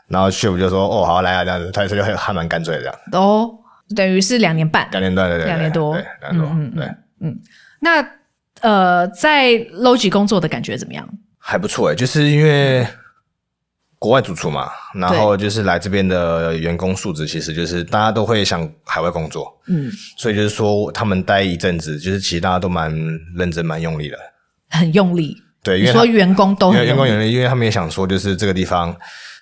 然后雪舞就说，哦，好来啊这样子，他就还蛮干脆这样。哦，等于是两年半，两年多，两年多，对，两年多，嗯，对，嗯。那呃，在 Logi 工作的感觉怎么样？还不错哎，就是因为。国外主厨嘛，然后就是来这边的员工素质，其实就是大家都会想海外工作，嗯，所以就是说他们待一阵子，就是其实大家都蛮认真、蛮用力的，很用力，对，因为员工都员工用力，因为他们也想说，就是这个地方，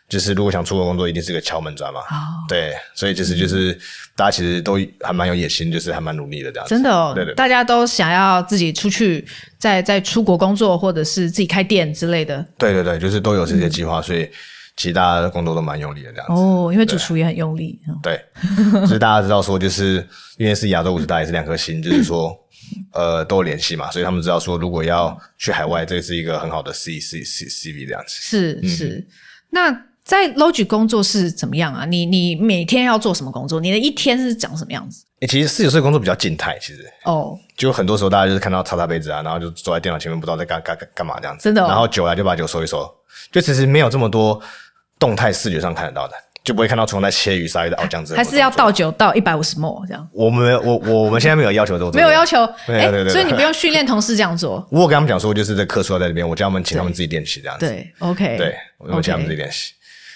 就是如果想出国工作，一定是个敲门砖嘛，对，所以就是就是。大家其实都还蛮有野心，就是还蛮努力的这样子。真的哦，对对，大家都想要自己出去，在在出国工作，或者是自己开店之类的。对对对，就是都有这些计划，所以其实大家工作都蛮用力的这样子。哦，因为主厨也很用力。对，就是大家知道说，就是因为是亚洲五十大，也是两颗星，就是说 呃都有联系嘛，所以他们知道说，如果要去海外，这是一个很好的 C C C C V 这样子。是是，那。在 Logic 工作是怎么样啊？你你每天要做什么工作？你的一天是长什么样子？哎，其实四九岁工作比较静态，其实哦，就很多时候大家就是看到擦擦杯子啊，然后就坐在电脑前面，不知道在干干干干嘛这样子，真的。然后酒啊，就把酒收一收，就其实没有这么多动态视觉上看得到的，就不会看到从在切鱼、杀鱼、哦熬酱汁，还是要倒酒倒一百五十 more 这样。我们我我们现在没有要求做，没有要求，哎，所以你不用训练同事这样做。我跟他们讲说，就是在课说在这边，我叫他们请他们自己练习这样子。对，OK，对我叫他们自己练习。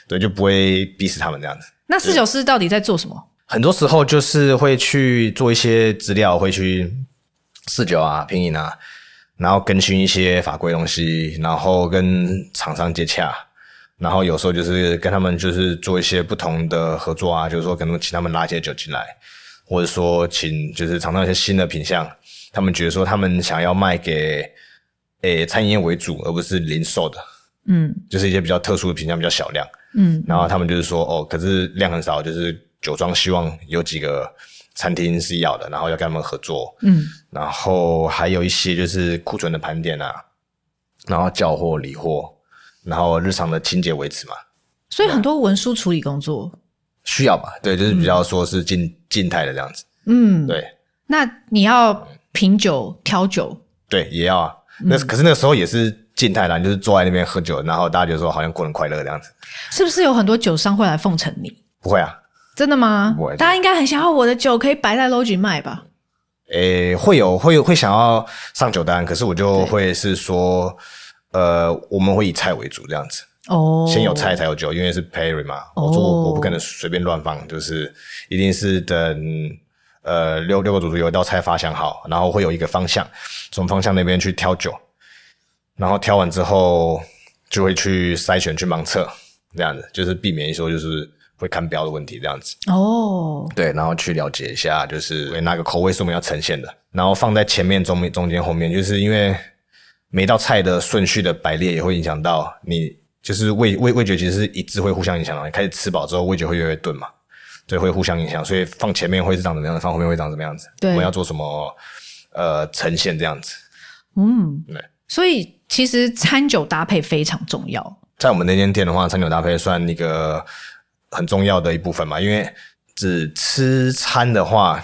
对，就不会逼死他们这样子。那四九师到底在做什么？很多时候就是会去做一些资料，会去四九啊、拼音啊，然后更新一些法规东西，然后跟厂商接洽，然后有时候就是跟他们就是做一些不同的合作啊，就是说可能请他们拉一些酒进来，或者说请就是尝尝一些新的品相，他们觉得说他们想要卖给诶餐饮业为主，而不是零售的。嗯，就是一些比较特殊的品相，比较小量。嗯，然后他们就是说，哦，可是量很少，就是酒庄希望有几个餐厅是要的，然后要跟他们合作，嗯，然后还有一些就是库存的盘点啊，然后交货、理货，然后日常的清洁维持嘛。所以很多文书处理工作需要吧？对，就是比较说是静静态的这样子，嗯，对。那你要品酒、挑酒？对，也要啊。那可是那时候也是。静态栏，就是坐在那边喝酒，然后大家就说好像过得快乐这样子。是不是有很多酒商会来奉承你？不会啊，真的吗？不会。大家应该很想要我的酒可以摆在楼 i 卖吧？诶，会有，会有，会想要上酒单，可是我就会是说，呃，我们会以菜为主这样子。哦。先有菜才有酒，因为是 perry 嘛。我说我不可能随便乱放，就是一定是等呃六六个组组有一道菜发响好，然后会有一个方向，从方向那边去挑酒。然后挑完之后，就会去筛选、去盲测，这样子就是避免说就是会看标的问题，这样子。哦，对，然后去了解一下，就是哪个口味是我们要呈现的，然后放在前面、中、中间、后面，就是因为每道菜的顺序的排列也会影响到你，就是味味味觉其实是一致会互相影响的。你开始吃饱之后，味觉会越来越钝嘛，对，会互相影响，所以放前面会是长怎么样子，放后面会长怎么样子，对，我们要做什么呃呈现这样子。嗯，对。所以其实餐酒搭配非常重要。在我们那间店的话，餐酒搭配算一个很重要的一部分嘛，因为只吃餐的话，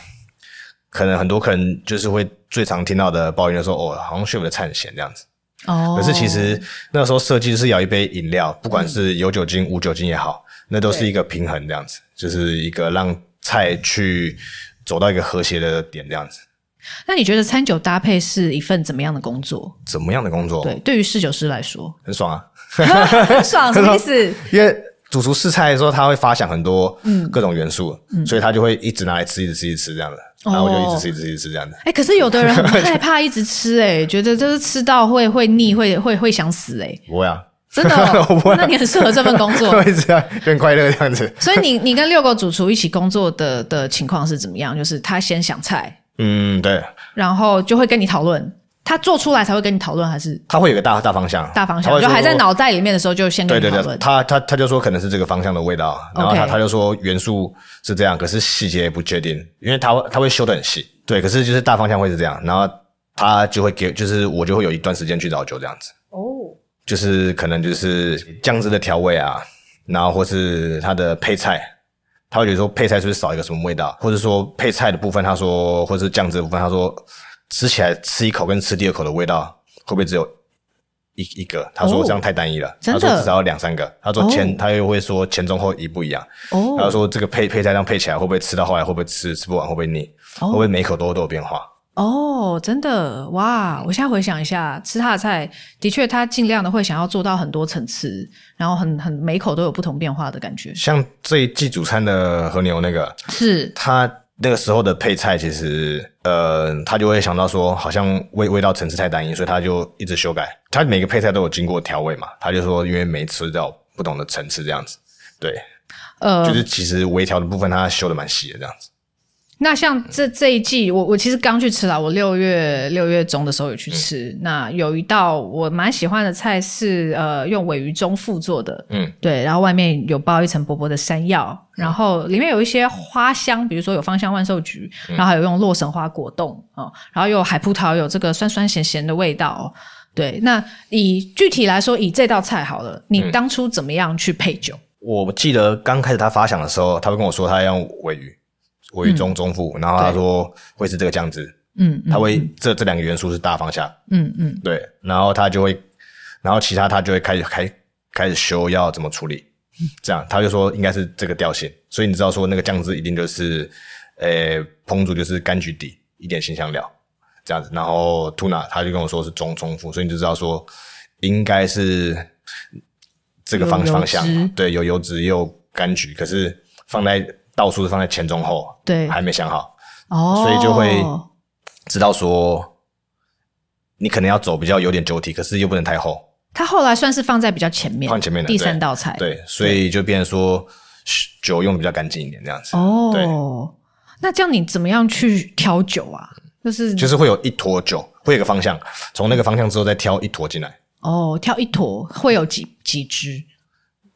可能很多客人就是会最常听到的抱怨，就说哦，好像师傅的菜很咸这样子。哦，可是其实那时候设计是要一杯饮料，不管是有酒精、无酒精也好，那都是一个平衡这样子，就是一个让菜去走到一个和谐的点这样子。那你觉得餐酒搭配是一份怎么样的工作？怎么样的工作？对，对于侍酒师来说，很爽啊！很爽什么意思？因为主厨试菜的时候，他会发想很多各种元素，所以他就会一直拿来吃，一直吃，一直吃这样的。然后就一直吃，一直吃，一直吃这样的。哎，可是有的人 害怕一直吃，哎，觉得就是吃到会会腻，会会会想死哎。不会啊，真的，不会。那你很适合这份工作，会这样更快乐这样子。所以你你跟六个主厨一起工作的的情况是怎么样？就是他先想菜。嗯，对。然后就会跟你讨论，他做出来才会跟你讨论，还是？他会有个大大方向，大方向。就还在脑袋里面的时候，就先跟你讨论。他他他就说可能是这个方向的味道，然后他他就说元素是这样，可是细节不确定，因为他他会修的很细。对，可是就是大方向会是这样，然后他就会给，就是我就会有一段时间去找酒这样子。哦。就是可能就是酱汁的调味啊，然后或是它的配菜。他会觉得说配菜是不是少一个什么味道，或者说配菜的部分，他说，或者是酱汁的部分，他说吃起来吃一口跟吃第二口的味道会不会只有一一个？他说这样太单一了，他说至少要两三个。他说前他又会说前中后一不一样。他说这个配配菜这样配起来会不会吃到后来会不会吃吃不完会不会腻？会不会每一口都都有变化？哦，真的哇！我现在回想一下，吃他的菜，的确他尽量的会想要做到很多层次，然后很很每口都有不同变化的感觉。像这一季主餐的和牛那个，是他那个时候的配菜，其实呃，他就会想到说，好像味味道层次太单一，所以他就一直修改。他每个配菜都有经过调味嘛，他就说因为没吃到不同的层次这样子，对，呃，就是其实微调的部分他修的蛮细的这样子。那像这这一季，我我其实刚去吃了，我六月六月中的时候有去吃。那有一道我蛮喜欢的菜是，呃，用尾鱼中腹做的，嗯，对，然后外面有包一层薄薄的山药，然后里面有一些花香，比如说有芳香万寿菊，然后还有用洛神花果冻啊，然后有海葡萄，有这个酸酸咸咸的味道。对，那以具体来说，以这道菜好了，你当初怎么样去配酒？我记得刚开始他发想的时候，他会跟我说他要用尾鱼。为中中富，然后他说会是这个酱汁，嗯，他会这这两个元素是大方向，嗯嗯，对，然后他就会，然后其他他就会开始开开始修要怎么处理，这样他就说应该是这个调性，所以你知道说那个酱汁一定就是，诶，烹煮就是柑橘底一点新香料这样子，然后 tuna 他就跟我说是中中富，所以你就知道说应该是这个方方向，对，有油脂又柑橘，可是放在。倒数是放在前中后，对，还没想好，哦，所以就会知道说，你可能要走比较有点酒体，可是又不能太厚。他后来算是放在比较前面，换前面的第三道菜，对，所以就变成说酒用比较干净一点这样子。哦，那这样你怎么样去挑酒啊？就是就是会有一坨酒，会有个方向，从那个方向之后再挑一坨进来。哦，挑一坨会有几几只？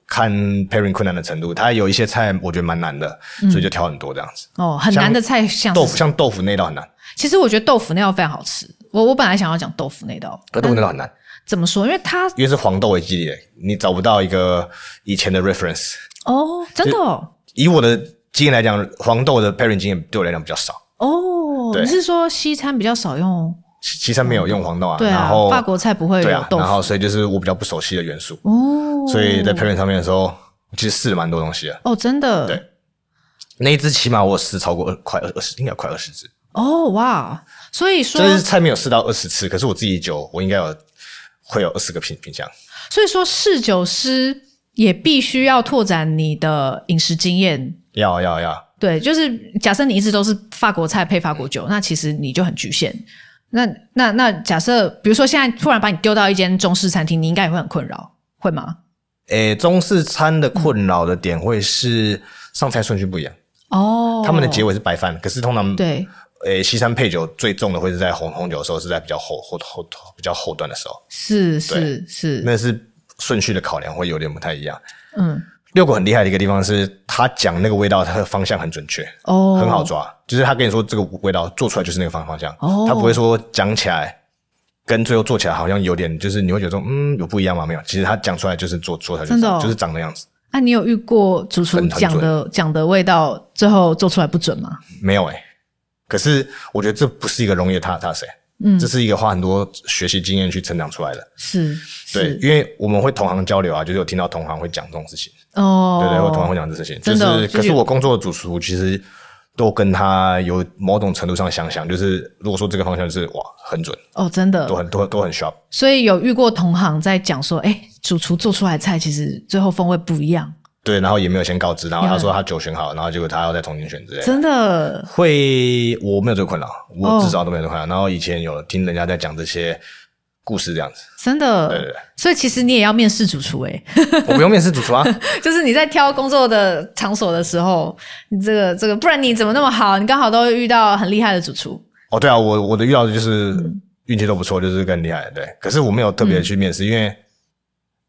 看 pairing 困难的程度，它有一些菜我觉得蛮难的，所以就挑很多这样子。哦，很难的菜像豆腐，像豆腐那道很难。其实我觉得豆腐那道常好吃。我我本来想要讲豆腐那道，可豆腐那道很难。怎么说？因为它因为是黄豆为基底，你找不到一个以前的 reference。哦，真的。以我的经验来讲，黄豆的 pairing 经验对我来讲比较少。哦，你是说西餐比较少用？西西餐没有用黄豆啊。对啊，法国菜不会有豆。然后所以就是我比较不熟悉的元素。哦。所以在配酒上面的时候，其实试了蛮多东西的。哦，真的。对，那一只起码我试超过二快二十，应该快二十只。哦哇，所以说这是菜没有试到二十次，可是我自己酒我应该有会有二十个品品相。所以说，试酒师也必须要拓展你的饮食经验。要要要。对，就是假设你一直都是法国菜配法国酒，那其实你就很局限。那那那假设，比如说现在突然把你丢到一间中式餐厅，你应该也会很困扰，会吗？诶，中式餐的困扰的点会是上菜顺序不一样哦，他们的结尾是白饭，可是通常对，诶，西餐配酒最重的会是在红红酒的时候，是在比较后后后比较后段的时候，是是是，那是顺序的考量会有点不太一样。嗯，六哥很厉害的一个地方是他讲那个味道，他的方向很准确哦，很好抓，就是他跟你说这个味道做出来就是那个方方向，他不会说讲起来。跟最后做起来好像有点，就是你会觉得说，嗯，有不一样吗？没有，其实他讲出来就是做做出来就是长那样子。那你有遇过主厨讲的讲的味道，最后做出来不准吗？没有哎，可是我觉得这不是一个容易塌踏水，嗯，这是一个花很多学习经验去成长出来的。是对，因为我们会同行交流啊，就是有听到同行会讲这种事情哦，对对，我同行会讲这事情，就是，可是我工作的主厨其实。都跟他有某种程度上想想，就是如果说这个方向是哇很准哦，真的都很都都很 sharp，所以有遇过同行在讲说，哎，主厨做出来菜其实最后风味不一样，对，然后也没有先告知，然后他说他酒选好，然后结果他要再重新选，真的会我没有这个困扰，我至少都没有这个困扰，然后以前有听人家在讲这些。故事这样子，真的，对对。所以其实你也要面试主厨哎，我不用面试主厨啊，就是你在挑工作的场所的时候，你这个这个，不然你怎么那么好？你刚好都遇到很厉害的主厨。哦，对啊，我我的遇到就是运气都不错，就是更厉害。对，可是我没有特别去面试，因为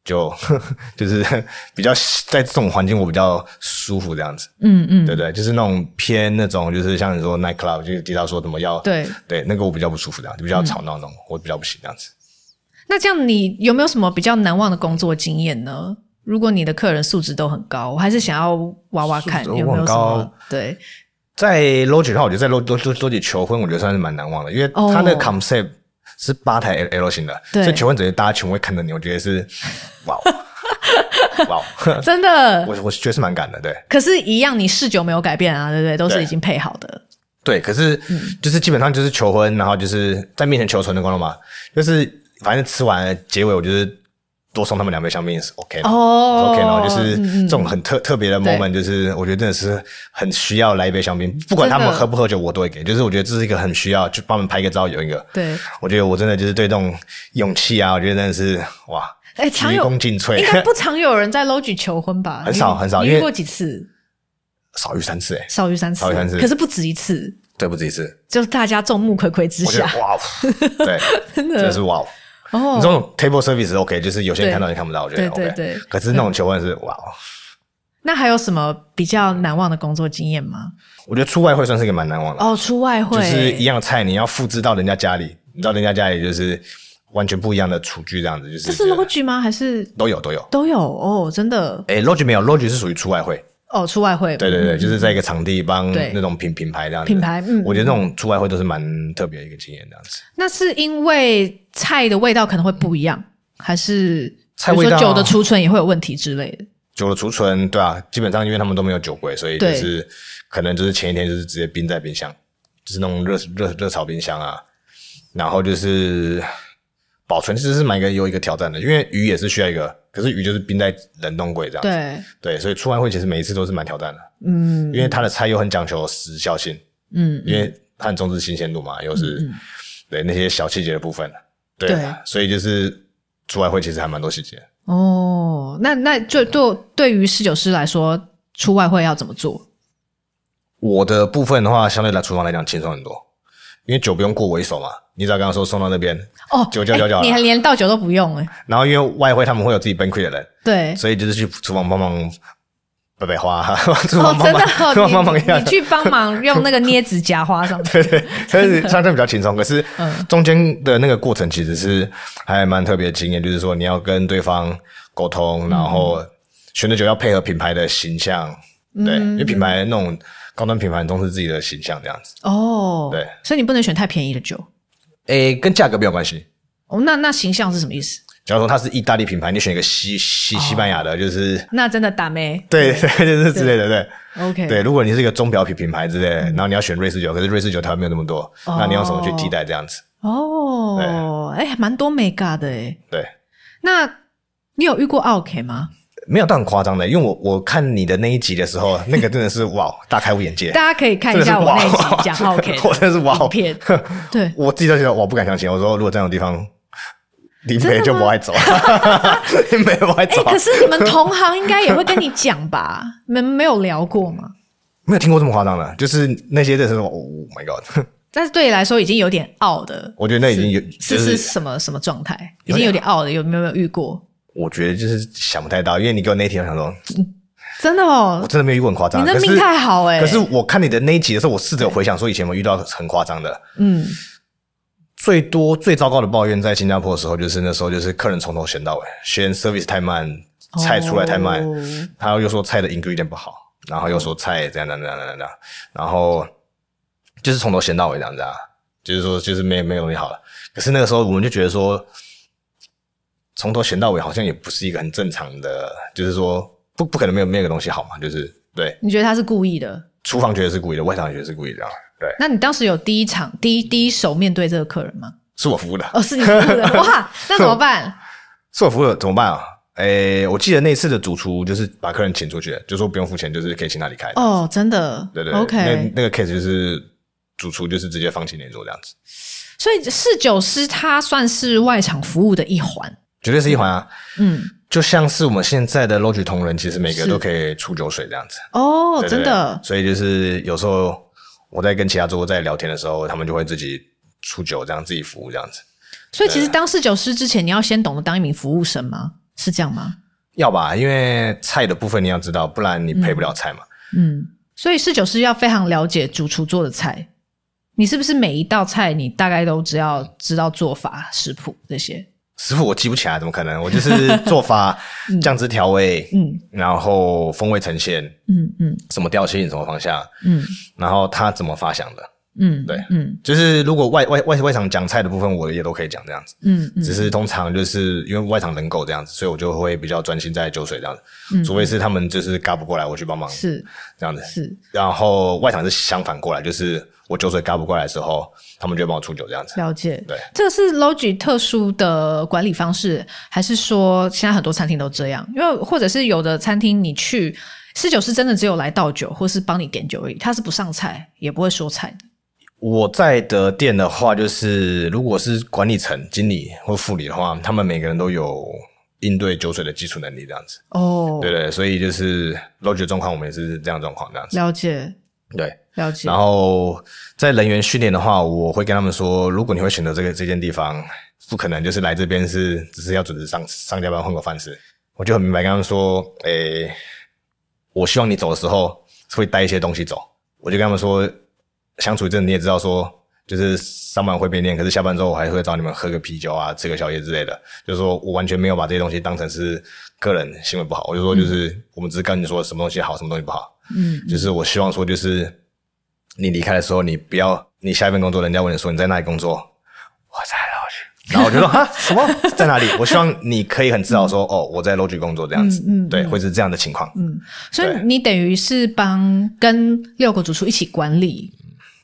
就 就是比较在这种环境我比较舒服这样子。嗯嗯，对对，就是那种偏那种，就是像你说 night club，就提到说什么要对对那个我比较不舒服这样，就比较吵闹那种，我比较不行这样子。那这样，你有没有什么比较难忘的工作经验呢？如果你的客人素质都很高，我还是想要挖挖看有没有什么。对，在 l o g i 的话，我觉得在 l o g i a l o g i 求婚，我觉得算是蛮难忘的，因为他的 concept 是吧台 L 型的，所以求婚者大家全会看着你，我觉得是哇 哇，真的，我我觉得是蛮敢的，对。可是，一样你视酒没有改变啊，对不对？都是已经配好的。对，可是就是基本上就是求婚，然后就是在面前求存的观众嘛，就是。反正吃完结尾，我就是多送他们两杯香槟是 OK 的，OK 然后就是这种很特特别的 moment，就是我觉得真的是很需要来一杯香槟，不管他们喝不喝酒，我都会给。就是我觉得这是一个很需要去帮他们拍个照，有一个。对，我觉得我真的就是对这种勇气啊，我觉得真的是哇，哎，鞠躬尽瘁，应该不常有人在 l o g i 求婚吧？很 少很少，遇过几次，少于三次，哎，少于三次，少于三次，可是不止一次，对，不止一次，就是大家众目睽睽之下，哇，对，真的是哇。你这种 table service 是 OK，就是有些人看到你看不到，我觉得 OK。可是那种求婚是哇。那还有什么比较难忘的工作经验吗？我觉得出外汇算是一个蛮难忘的哦。出外汇就是一样菜，你要复制到人家家里，你到人家家里就是完全不一样的厨具这样子，就是这是 logi 吗？还是都有都有都有哦，真的。哎，logi 没有 logi 是属于出外汇。哦，出外汇对对对，就是在一个场地帮那种品品牌这样品牌，嗯，我觉得那种出外汇都是蛮特别一个经验这样子。那是因为菜的味道可能会不一样，还是菜味道酒的储存也会有问题之类的？酒的储存对啊，基本上因为他们都没有酒柜，所以就是可能就是前一天就是直接冰在冰箱，就是那种热热热炒冰箱啊，然后就是保存其实是蛮一个有一个挑战的，因为鱼也是需要一个。可是鱼就是冰在冷冻柜这样子，对对，所以出外会其实每一次都是蛮挑战的，嗯，因为他的菜又很讲求时效性，嗯，因为很重视新鲜度嘛，又是对那些小细节的部分，对，所以就是出外会其实还蛮多细节。哦，那那就对对于侍酒师来说，出外会要怎么做？我的部分的话，相对来厨房来讲轻松很多。因为酒不用过为首嘛，你只要刚刚说送到那边哦，酒酒酒浇，你连倒酒都不用哎。然后因为外汇他们会有自己崩溃的人，对，所以就是去厨房帮忙白白花，厨房帮忙，厨 房帮忙一下。你去帮忙用那个镊子夹花上去，对对，所以相对比较轻松。可是中间的那个过程其实是还蛮特别的经验，就是说你要跟对方沟通，然后选的酒要配合品牌的形象，对，因为品牌那种。高端品牌重视自己的形象，这样子哦。对，所以你不能选太便宜的酒。哎，跟价格没有关系。哦，那那形象是什么意思？假如说它是意大利品牌，你选一个西西西班牙的，就是那真的打没？对，就是之类的，对。OK，对。如果你是一个钟表品品牌之类，然后你要选瑞士酒，可是瑞士酒它没有那么多，那你用什么去替代这样子？哦，哎，蛮多美嘎的哎。对，那你有遇过 OK 吗？没有到很夸张的，因为我我看你的那一集的时候，那个真的是哇，大开我眼界。大家可以看一下我那一集讲 OK，片，真的是哇好片。对，我觉得我不敢相信，我说如果这那种地方，林赔就不爱走，林赔不爱走。哎，可是你们同行应该也会跟你讲吧？你们没有聊过吗？没有听过这么夸张的，就是那些在说 “Oh my God”，但是对你来说已经有点傲的。我觉得那已经有是是什么什么状态，已经有点傲了。有没有遇过？我觉得就是想不太到，因为你给我那天我想说，真的哦，我真的没有遇过很夸张。你的命太好哎！可是我看你的那集的时候，我试着回想说，以前我们遇到很夸张的，嗯，最多最糟糕的抱怨在新加坡的时候，就是那时候就是客人从头嫌到尾，嫌 service 太慢，菜出来太慢，他又说菜的 ingredient 不好，然后又说菜这样这样这样这样，然后就是从头嫌到尾这样子啊，就是说就是没没有你好了。可是那个时候我们就觉得说。从头闲到尾，好像也不是一个很正常的，就是说不不可能没有那个东西好嘛，就是对。你觉得他是故意的？厨房觉得是故意的，外场觉得是故意的，对。那你当时有第一场第一第一手面对这个客人吗？是我服务的哦，是你服务的 哇，那怎么办？是我服务的怎么办啊？诶，我记得那次的主厨就是把客人请出去，就说不用付钱，就是可以请他离开。哦，真的？对对，OK。那那个 case 就是主厨就是直接放弃连坐这样子。所以侍酒师他算是外场服务的一环。绝对是一环啊，嗯，就像是我们现在的逻辑同仁，其实每个都可以出酒水这样子哦，真的。所以就是有时候我在跟其他桌在聊天的时候，他们就会自己出酒，这样自己服务这样子。所以其实当侍酒师之前，你要先懂得当一名服务生吗？是这样吗？要吧，因为菜的部分你要知道，不然你配不了菜嘛。嗯，所以侍酒师要非常了解主厨做的菜，你是不是每一道菜你大概都只要知道做法、食谱这些？师傅，我记不起来，怎么可能？我就是做法、酱汁调味，嗯，然后风味呈现，嗯嗯，什么调性，什么方向，嗯，然后他怎么发想的，嗯，对，嗯，就是如果外外外外场讲菜的部分，我也都可以讲这样子，嗯嗯，只是通常就是因为外场人够这样子，所以我就会比较专心在酒水这样子，嗯，除非是他们就是嘎不过来，我去帮忙是这样子，是，然后外场是相反过来就是。我酒水干不过来的时候，他们就帮我出酒这样子。了解，对，这个是 Logi 特殊的管理方式，还是说现在很多餐厅都这样？因为或者是有的餐厅你去侍酒师真的只有来倒酒，或是帮你点酒而已，他是不上菜，也不会说菜。我在的店的话，就是如果是管理层、经理或副理的话，他们每个人都有应对酒水的基础能力这样子。哦，对对，所以就是 Logi 状况，我们也是这样状况这样子。了解，对。然后在人员训练的话，我会跟他们说，如果你会选择这个这间地方，不可能就是来这边是只是要准时上上下班混口饭吃。我就很明白跟他们说，诶，我希望你走的时候会带一些东西走。我就跟他们说，相处一阵你也知道说，就是上班会变念，可是下班之后我还会找你们喝个啤酒啊，吃个宵夜之类的。就是说我完全没有把这些东西当成是个人行为不好。我就说就是我们只是跟你说什么东西好，什么东西不好。嗯，就是我希望说就是。你离开的时候，你不要你下一份工作，人家问你说你在哪里工作？我在 Logic，然后我就说啊什么在哪里？我希望你可以很自豪说哦我在 Logic 工作这样子，嗯嗯，对，会是这样的情况，嗯，所以你等于是帮跟六个主厨一起管理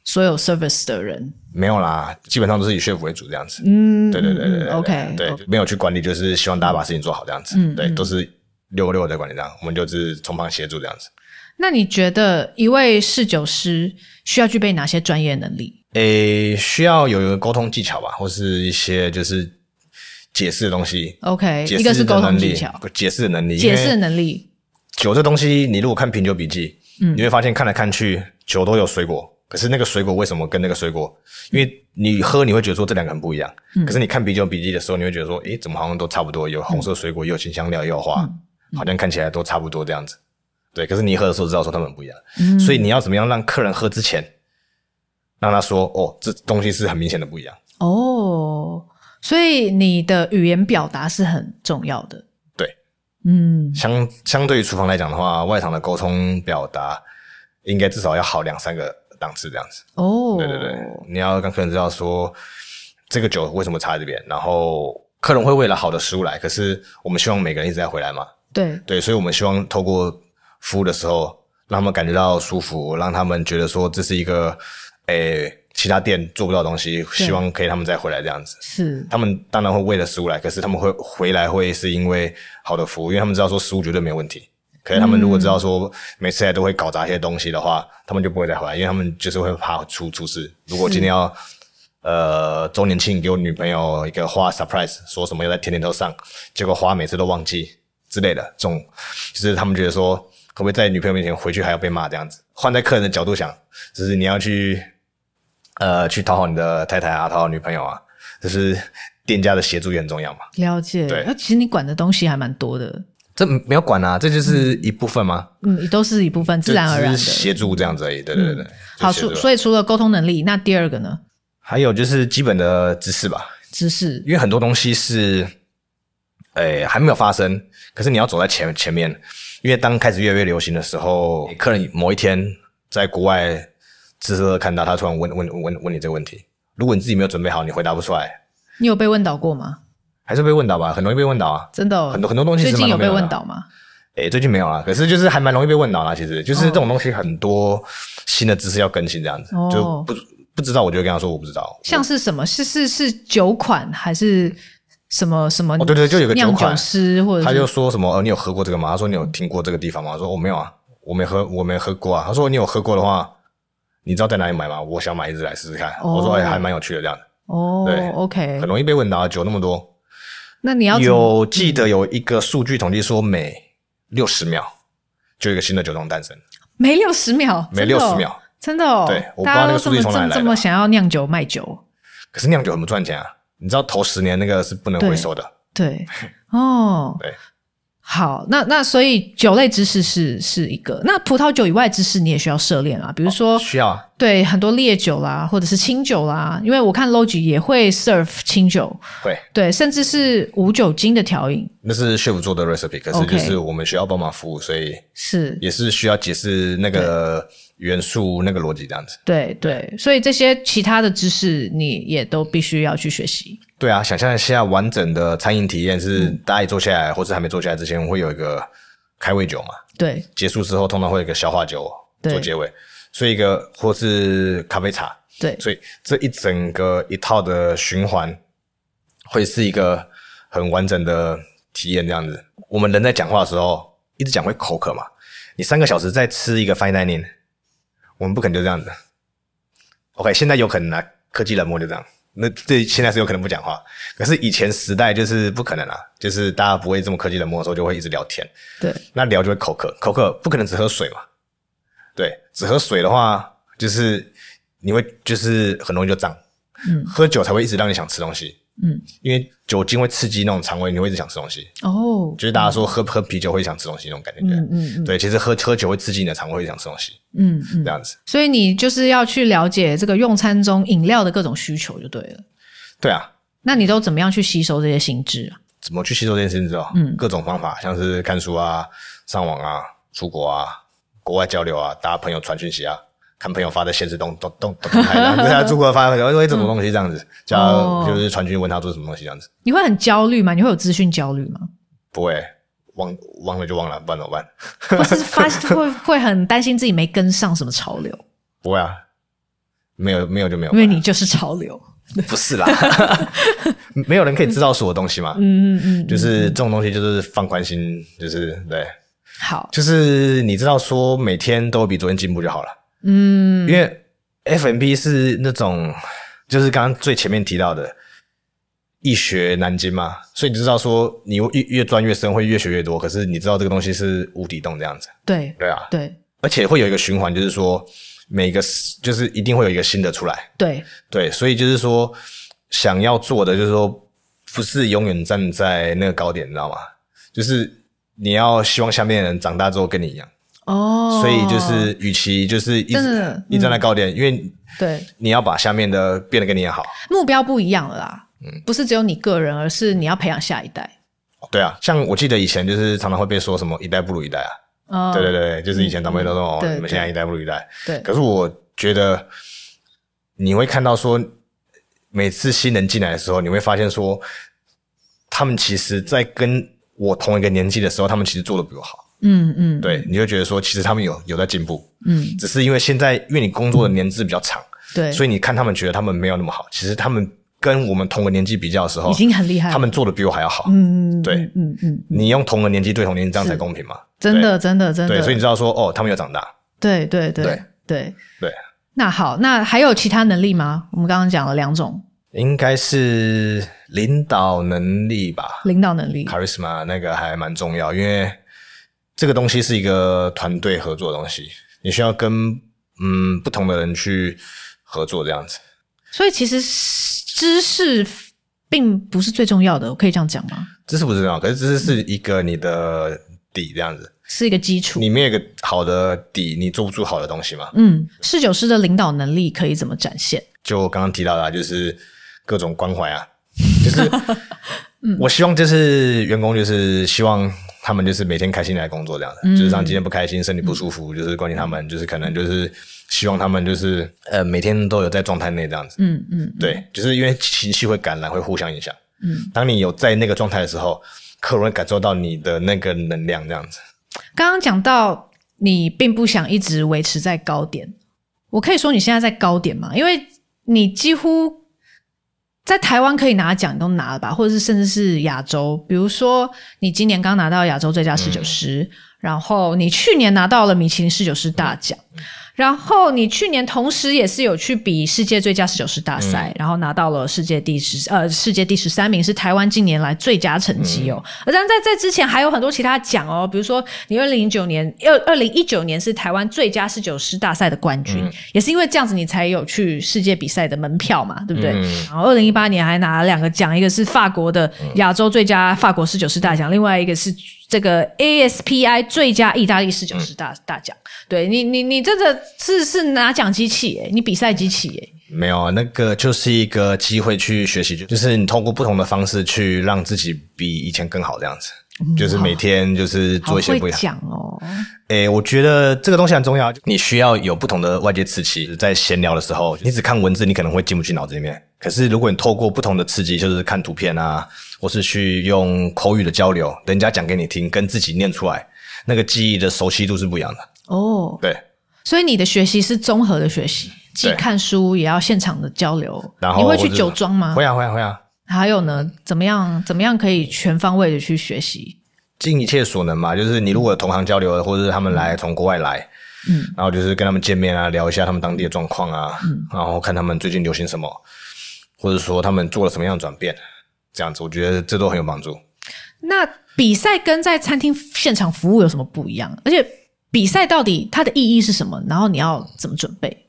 所有 service 的人，没有啦，基本上都是以 h shift 为主这样子，嗯，对对对对，OK，对，没有去管理，就是希望大家把事情做好这样子，嗯，对，都是六个六个在管理这样，我们就是从旁协助这样子。那你觉得一位侍酒师需要具备哪些专业能力？诶，需要有一个沟通技巧吧，或是一些就是解释的东西。OK，一个是沟通技巧，解释的能力，解释能力。酒这东西，你如果看品酒笔记，你会发现看来看去酒都有水果，可是那个水果为什么跟那个水果？因为你喝你会觉得说这两个很不一样，可是你看品酒笔记的时候，你会觉得说，诶，怎么好像都差不多？有红色水果，又有香料，又有花，好像看起来都差不多这样子。对，可是你喝的时候知道说他们不一样，所以你要怎么样让客人喝之前，让他说哦，这东西是很明显的不一样。哦，所以你的语言表达是很重要的。对，嗯，相相对于厨房来讲的话，外场的沟通表达应该至少要好两三个档次这样子。哦，对对对，你要让客人知道说这个酒为什么差这边，然后客人会为了好的食物来，可是我们希望每个人一直在回来嘛。对，对，所以我们希望透过服务的时候，让他们感觉到舒服，让他们觉得说这是一个诶，其他店做不到东西，希望可以他们再回来这样子。是，他们当然会为了食物来，可是他们会回来会是因为好的服务，因为他们知道说食物绝对没有问题。可是他们如果知道说每次来都会搞砸一些东西的话，他们就不会再回来，因为他们就是会怕出出事。如果今天要呃周年庆给我女朋友一个花 surprise，说什么要在天天都上，结果花每次都忘记之类的，这种就是他们觉得说。会不会在女朋友面前回去还要被骂这样子？换在客人的角度想，就是你要去，呃，去讨好你的太太啊，讨好女朋友啊，就是店家的协助也很重要嘛。了解，对，那其实你管的东西还蛮多的。这没有管啊，这就是一部分吗？嗯，都是一部分，自然而然的协助这样子。而对对对对。好，除所以除了沟通能力，那第二个呢？还有就是基本的知识吧。知识，因为很多东西是，诶，还没有发生，可是你要走在前前面。因为当开始越越流行的时候，客人某一天在国外，知识看到他突然问问问问你这个问题，如果你自己没有准备好，你回答不出来。你有被问倒过吗？还是被问倒吧，很容易被问倒啊。真的，很多很多东西。最近有被问倒吗？哎，最近没有啦，可是就是还蛮容易被问到啦。其实就是这种东西，很多新的知识要更新，这样子就不不知道，我就跟他说我不知道。像是什么？是是是酒款还是？什么什么？哦，对对，就有个酿酒师或者他就说什么呃，你有喝过这个吗？他说你有听过这个地方吗？我说我没有啊，我没喝，我没喝过啊。他说你有喝过的话，你知道在哪里买吗？我想买一支来试试看。我说哎，还蛮有趣的这样子。哦，对，OK，很容易被问到酒那么多，那你要有记得有一个数据统计说每六十秒就一个新的酒庄诞生。每六十秒？每六十秒？真的哦。对，我不知大家为什么这么这么想要酿酒卖酒？可是酿酒怎么赚钱啊？你知道头十年那个是不能回收的，对哦，对。好，那那所以酒类知识是是一个，那葡萄酒以外知识你也需要涉猎啊，比如说需要对很多烈酒啦，或者是清酒啦，因为我看 Logi 也会 serve 清酒，会对，甚至是无酒精的调饮，那是 Chef 做的 recipe，可是就是我们需要帮忙服务，所以是也是需要解释那个元素那个逻辑这样子，对对，所以这些其他的知识你也都必须要去学习。对啊，想象一下完整的餐饮体验是大椅坐下来，或是还没坐下来之前，会有一个开胃酒嘛？对，结束之后通常会有一个消化酒做结尾，所以一个或是咖啡茶。对，所以这一整个一套的循环，会是一个很完整的体验这样子。我们人在讲话的时候一直讲会口渴嘛？你三个小时再吃一个 fine dining，我们不可能就这样子。OK，现在有可能啊，科技冷漠就这样。那这现在是有可能不讲话，可是以前时代就是不可能啊，就是大家不会这么科技冷漠的时候，就会一直聊天。对，那聊就会口渴，口渴不可能只喝水嘛？对，只喝水的话，就是你会就是很容易就胀。嗯，喝酒才会一直让你想吃东西。嗯，因为酒精会刺激那种肠胃，你会一直想吃东西。哦，就是大家说喝喝啤酒会想吃东西那种感觉。嗯嗯，对，其实喝喝酒会刺激你的肠胃，想吃东西。嗯嗯，这样子。所以你就是要去了解这个用餐中饮料的各种需求就对了。对啊，那你都怎么样去吸收这些心智啊？怎么去吸收这些心智哦？嗯，各种方法，像是看书啊、上网啊、出国啊、国外交流啊、大家朋友传讯息啊。看朋友发的限时动动动动态，对啊，朱哥发，哎，什么东西这样子，叫就是传讯问他做什么东西这样子。你会很焦虑吗？你会有资讯焦虑吗？不会，忘忘了就忘了，办怎么办？或是发 会会很担心自己没跟上什么潮流？不会啊，没有没有就没有，因为你就是潮流，不是啦，没有人可以知道所有东西嘛，嗯嗯嗯，就是这种东西就是放宽心，就是对，好，就是你知道说每天都比昨天进步就好了。嗯，因为 F M P 是那种，就是刚刚最前面提到的，易学难精嘛，所以你知道说你越越钻越深会越学越多，可是你知道这个东西是无底洞这样子。对，对啊，对，而且会有一个循环，就是说每个就是一定会有一个新的出来。对，对，所以就是说想要做的就是说不是永远站在那个高点，你知道吗？就是你要希望下面的人长大之后跟你一样。哦，所以就是与其就是一直一直在高点，因为对你要把下面的变得跟你好，目标不一样了啦。嗯，不是只有你个人，而是你要培养下一代。对啊，像我记得以前就是常常会被说什么一代不如一代啊。哦，对对对，就是以前长辈都说哦，你们现在一代不如一代。对，可是我觉得你会看到说每次新人进来的时候，你会发现说他们其实在跟我同一个年纪的时候，他们其实做的比我好。嗯嗯，对，你就觉得说，其实他们有有在进步，嗯，只是因为现在因为你工作的年资比较长，对，所以你看他们觉得他们没有那么好，其实他们跟我们同个年纪比较的时候，已经很厉害，他们做的比我还要好，嗯嗯，对，嗯嗯，你用同个年纪对同年纪，这样才公平嘛？真的真的真的，所以你知道说，哦，他们有长大，对对对对对。那好，那还有其他能力吗？我们刚刚讲了两种，应该是领导能力吧，领导能力，charisma 那个还蛮重要，因为。这个东西是一个团队合作的东西，你需要跟嗯不同的人去合作这样子。所以其实知识并不是最重要的，我可以这样讲吗？知识不是重要，可是知识是一个你的底这样子，是一个基础。你没有个好的底，你做不出好的东西嘛？嗯，侍酒师的领导能力可以怎么展现？就我刚刚提到的，就是各种关怀啊，就是。我希望就是员工，就是希望他们就是每天开心来工作这样的，就是让今天不开心、身体不舒服，就是关心他们，就是可能就是希望他们就是呃每天都有在状态内这样子。嗯嗯，对，就是因为情绪会感染，会互相影响。嗯，当你有在那个状态的时候，客人会感受到你的那个能量这样子。刚刚讲到你并不想一直维持在高点，我可以说你现在在高点吗？因为你几乎。在台湾可以拿奖都拿了吧，或者是甚至是亚洲，比如说你今年刚拿到亚洲最佳侍酒师。然后你去年拿到了米其林侍酒师大奖，然后你去年同时也是有去比世界最佳侍酒师大赛，然后拿到了世界第十呃世界第十三名，是台湾近年来最佳成绩哦。而然在在之前还有很多其他奖哦，比如说你二零零九年二二零一九年是台湾最佳侍酒师大赛的冠军，也是因为这样子你才有去世界比赛的门票嘛，对不对？然后二零一八年还拿了两个奖，一个是法国的亚洲最佳法国侍酒师大奖，另外一个是。这个 A S P I 最佳意大利式酒师大大奖，对你，你你这个是是拿奖机器哎，你比赛机器哎，没有，那个就是一个机会去学习，就是你通过不同的方式去让自己比以前更好这样子，就是每天就是做一些不一样哦。哎，我觉得这个东西很重要，你需要有不同的外界刺激，在闲聊的时候，你只看文字，你可能会进不去脑子里面，可是如果你透过不同的刺激，就是看图片啊。或是去用口语的交流，人家讲给你听，跟自己念出来，那个记忆的熟悉度是不一样的。哦，对，所以你的学习是综合的学习，既看书也要现场的交流。然后你会去酒庄吗？会啊会啊会啊。还有呢，怎么样怎么样可以全方位的去学习？尽一切所能嘛，就是你如果同行交流，或者是他们来从国外来，嗯，然后就是跟他们见面啊，聊一下他们当地的状况啊，嗯，然后看他们最近流行什么，或者说他们做了什么样的转变。这样子，我觉得这都很有帮助。那比赛跟在餐厅现场服务有什么不一样？而且比赛到底它的意义是什么？然后你要怎么准备？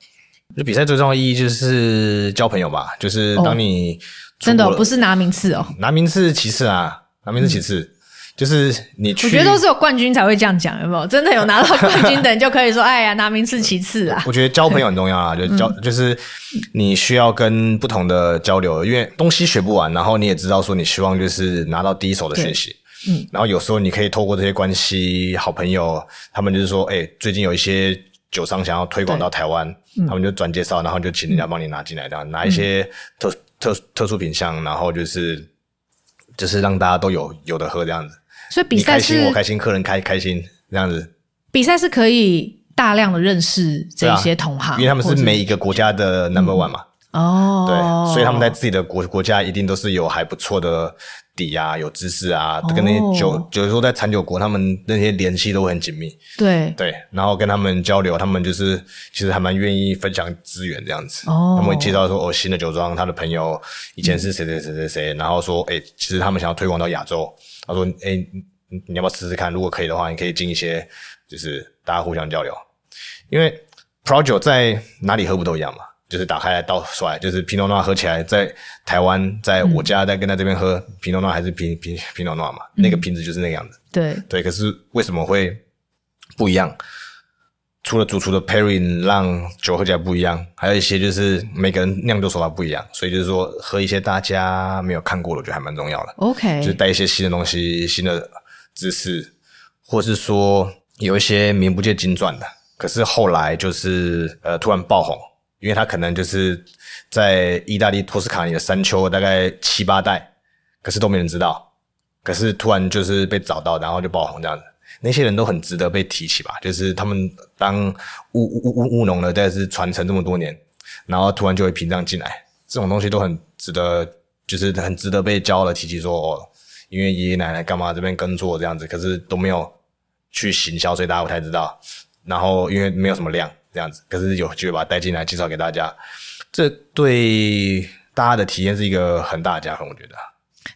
就比赛最重要的意义就是交朋友吧，就是当你真的不是拿名次哦，拿名次其次啊，拿名次其次。就是你，我觉得都是有冠军才会这样讲，有没有？真的有拿到冠军的人就可以说，哎呀，拿名次其次啊。我觉得交朋友很重要啊，就交就是你需要跟不同的交流，因为东西学不完，然后你也知道说你希望就是拿到第一手的讯息。嗯，然后有时候你可以透过这些关系，好朋友，他们就是说，哎，最近有一些酒商想要推广到台湾，他们就转介绍，然后就请人家帮你拿进来这样拿一些特特特殊品项，然后就是就是让大家都有有的喝这样子。所以比赛是，我开心，客人开开心这样子。比赛是可以大量的认识这些同行，因为他们是每一个国家的 number one 嘛。哦，对，所以他们在自己的国国家一定都是有还不错的。底啊，有知识啊，跟那些酒，就是说在产酒国，他们那些联系都很紧密。对对，然后跟他们交流，他们就是其实还蛮愿意分享资源这样子。哦，他们会介绍说哦，新的酒庄，他的朋友以前是谁谁谁谁谁，然后说哎，其实他们想要推广到亚洲，他说哎，你要不要试试看？如果可以的话，你可以进一些，就是大家互相交流，因为 Pro 酒在哪里喝不都一样吗？就是打开来倒出来，就是皮诺诺喝起来，在台湾，在我家，在跟在这边喝，皮诺诺还是皮皮皮诺诺嘛，那个瓶子就是那个样子。对，对。可是为什么会不一样？除了主厨的 pairing 让酒喝起来不一样，还有一些就是每个人酿酒手法不一样，所以就是说喝一些大家没有看过的，我觉得还蛮重要的。OK，就是带一些新的东西、新的知识，或是说有一些名不见经传的，可是后来就是呃突然爆红。因为他可能就是在意大利托斯卡尼的山丘，大概七八代，可是都没人知道。可是突然就是被找到，然后就爆红这样子。那些人都很值得被提起吧？就是他们当务务务务农的，但是传承这么多年，然后突然就会屏障进来，这种东西都很值得，就是很值得被骄傲的提起说，因为爷爷奶奶干嘛这边耕作这样子，可是都没有去行销，所以大家不太知道。然后因为没有什么量。这样子，可是有机会把它带进来，介绍给大家，这对大家的体验是一个很大的加分，我觉得。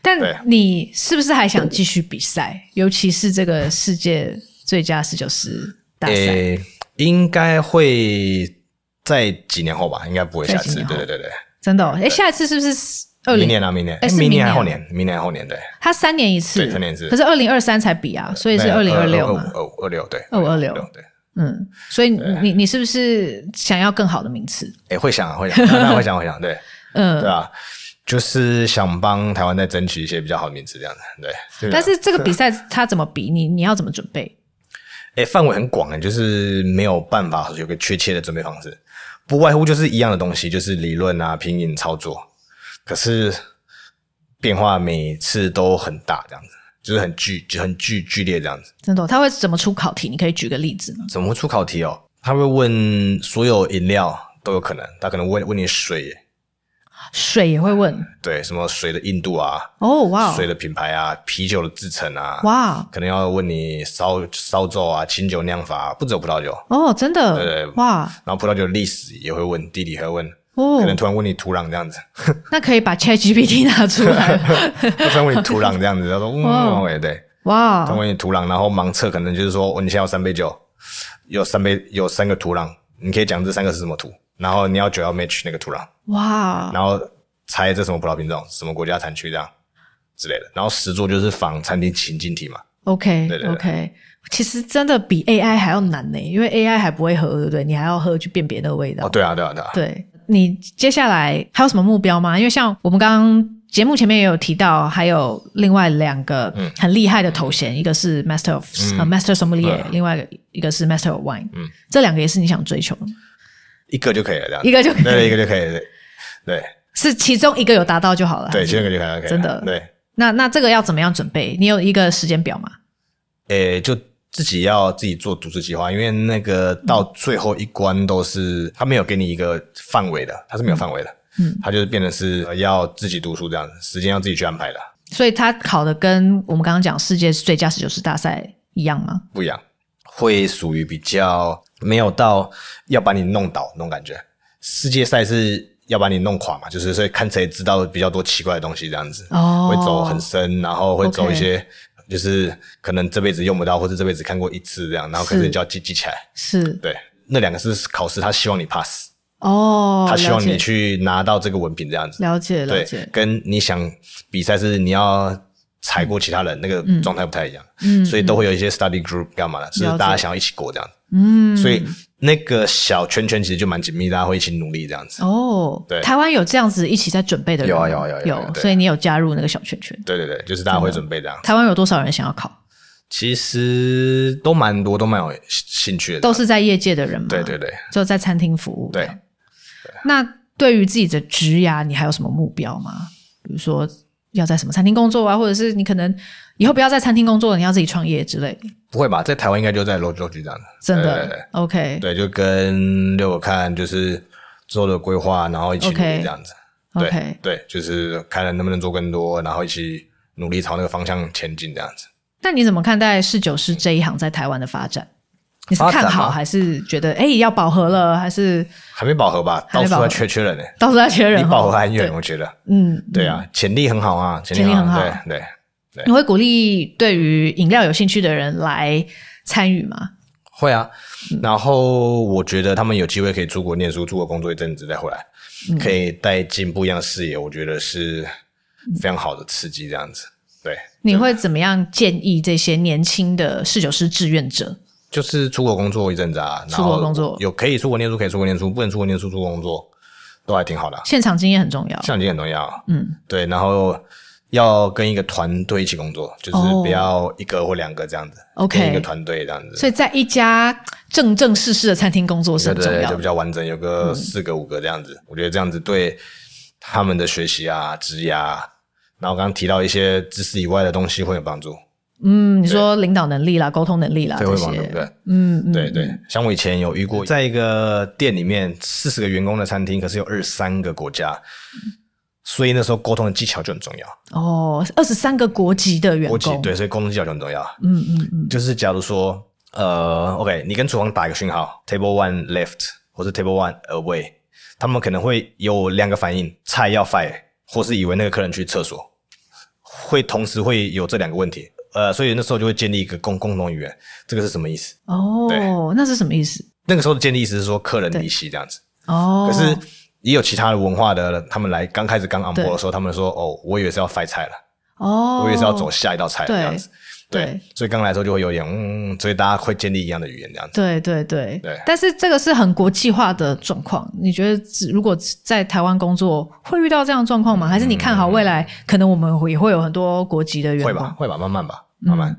但你是不是还想继续比赛？尤其是这个世界最佳十九师大赛。应该会在几年后吧？应该不会下次。对对对对，真的？哎，下一次是不是二零年啊？明年？明年还后年？明年后年？对。他三年一次，三年一次。可是二零二三才比啊，所以是二零二六。二五二六对。二五二六对。嗯，所以你你是不是想要更好的名次？哎，会想会想，会想会想，对，嗯，对啊，就是想帮台湾再争取一些比较好的名次，这样子，对。但是这个比赛它怎么比？你你要怎么准备？哎，范围很广，哎，就是没有办法有个确切的准备方式，不外乎就是一样的东西，就是理论啊、拼音操作，可是变化每次都很大，这样子。就是很剧，就很剧剧烈这样子，真的。他会怎么出考题？你可以举个例子吗？怎么出考题哦？他会问所有饮料都有可能，他可能问问你水，水也会问，对，什么水的硬度啊，哦哇，水的品牌啊，啤酒的制成啊，哇，可能要问你烧烧酒啊，清酒酿法，不止有葡萄酒哦，真的，对哇，然后葡萄酒的历史也会问，地理也会问。可能突然问你土壤这样子，那可以把 ChatGPT 拿出来，突然问你土壤这样子，他说，嗯，对，哇，他问你土壤，然后盲测可能就是说，你现在要三杯酒，有三杯有三个土壤，你可以讲这三个是什么土，然后你要酒要 match 那个土壤，哇，然后猜这什么葡萄品种，什么国家产区这样之类的，然后识作就是仿餐厅情境题嘛，OK，对对，OK，其实真的比 AI 还要难呢，因为 AI 还不会喝，对不对？你还要喝去辨别那个味道，哦对啊对啊对啊，对。你接下来还有什么目标吗？因为像我们刚刚节目前面也有提到，还有另外两个很厉害的头衔，一个是 Master of Master Sommelier，另外一个一个是 Master of Wine。嗯，这两个也是你想追求的，一个就可以了，这样一个就以了，一个就可以，对，是其中一个有达到就好了，对，其中一个就可以，真的对。那那这个要怎么样准备？你有一个时间表吗？诶，就。自己要自己做组织计划，因为那个到最后一关都是他没有给你一个范围的，他是没有范围的，嗯，他就是变成是要自己读书这样，子，时间要自己去安排的。所以他考的跟我们刚刚讲世界最佳十九师大赛一样吗？不一样，会属于比较没有到要把你弄倒那种感觉。世界赛是要把你弄垮嘛，就是所以看谁知道比较多奇怪的东西这样子，哦，会走很深，然后会走一些。就是可能这辈子用不到，或者这辈子看过一次这样，然后可是你就要记记起来。是，对，那两个是考试，他希望你 pass。哦，他希望你去拿到这个文凭这样子。了解，了解。跟你想比赛是你要踩过其他人那个状态不太一样，嗯，所以都会有一些 study group 干嘛的，是大家想要一起过这样。嗯，所以。那个小圈圈其实就蛮紧密，大家会一起努力这样子。哦，对，台湾有这样子一起在准备的，有啊有有有，所以你有加入那个小圈圈。对对对，就是大家会准备这样。台湾有多少人想要考？其实都蛮多，都蛮有兴趣的。都是在业界的人嘛。对对对，就在餐厅服务。对。那对于自己的职涯，你还有什么目标吗？比如说。要在什么餐厅工作啊？或者是你可能以后不要在餐厅工作，了，你要自己创业之类？的。不会吧，在台湾应该就在罗罗局长的，真的 OK。对，就跟六我看，就是做的规划，然后一起这样子。对对，就是看能不能做更多，然后一起努力朝那个方向前进这样子。那你怎么看待侍酒师这一行在台湾的发展？你是看好还是觉得哎要饱和了？还是还没饱和吧？到处在缺缺人呢，到处在缺人，离饱和很远。我觉得，嗯，对啊，潜力很好啊，潜力很好，对对。你会鼓励对于饮料有兴趣的人来参与吗？会啊。然后我觉得他们有机会可以出国念书，出国工作一阵子再回来，可以带进不一样的视野。我觉得是非常好的刺激，这样子。对，你会怎么样建议这些年轻的侍酒师志愿者？就是出国工作一阵子啊，出国工作有可以出国念书，可以出国念书，不能出国念书，出国工作都还挺好的。现场经验很重要，现场经验很重要。嗯，对，然后要跟一个团队一起工作，就是不要一个或两个这样子。OK，一个团队这样子。所以在一家正正式式的餐厅工作是重要，就比较完整，有个四个五个这样子。我觉得这样子对他们的学习啊、职业啊，然后刚刚提到一些知识以外的东西会有帮助。嗯，你说领导能力啦，沟通能力啦这些，嗯，对对。像我以前有遇过，在一个店里面四十个员工的餐厅，可是有二三个国家，所以那时候沟通的技巧就很重要。哦，二十三个国籍的员工，对，所以沟通技巧就很重要。嗯嗯嗯，就是假如说，呃，OK，你跟厨房打一个讯号，table one left，或是 table one away，他们可能会有两个反应：菜要 fire，或是以为那个客人去厕所，会同时会有这两个问题。呃，所以那时候就会建立一个共共同语言，这个是什么意思？哦，那是什么意思？那个时候的建立意思是说客人离席这样子。哦，可是也有其他的文化的，他们来刚开始刚昂博的时候，他们说哦，我以为是要翻菜了。哦，我以为是要走下一道菜这样子。对，所以刚来的时候就会有点嗯，所以大家会建立一样的语言这样子。对对对对，但是这个是很国际化的状况。你觉得如果在台湾工作会遇到这样状况吗？还是你看好未来可能我们也会有很多国籍的员工？会吧，慢慢吧，慢慢。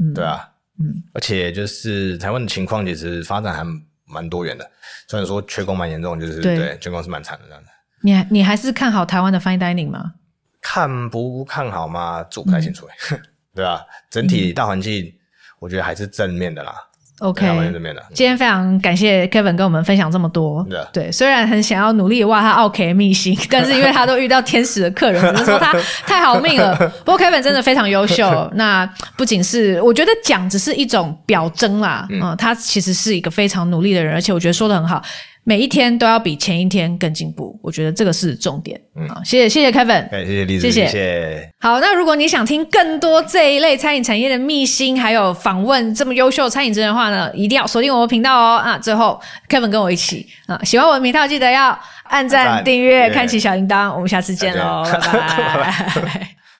嗯，对啊，嗯。而且就是台湾的情况其实发展还蛮多元的，虽然说缺工蛮严重，就是对缺工是蛮惨的这样子。你你还是看好台湾的 Fine Dining 吗？看不看好嘛？我不太清楚哎。对吧？整体大环境，我觉得还是正面的啦。OK，今天非常感谢 Kevin 跟我们分享这么多。对，虽然很想要努力挖他奥 K 秘辛，但是因为他都遇到天使的客人，只能说他 太好命了。不过 Kevin 真的非常优秀。那不仅是我觉得讲只是一种表征啦，嗯，他其实是一个非常努力的人，而且我觉得说的很好。每一天都要比前一天更进步，我觉得这个是重点啊！谢谢谢谢 Kevin，谢谢李子谢谢。好，那如果你想听更多这一类餐饮产业的秘辛，还有访问这么优秀餐饮人的话呢，一定要锁定我们频道哦！啊，最后 Kevin 跟我一起啊，喜欢我的频道记得要按赞、订阅、开启小铃铛，我们下次见喽，拜拜。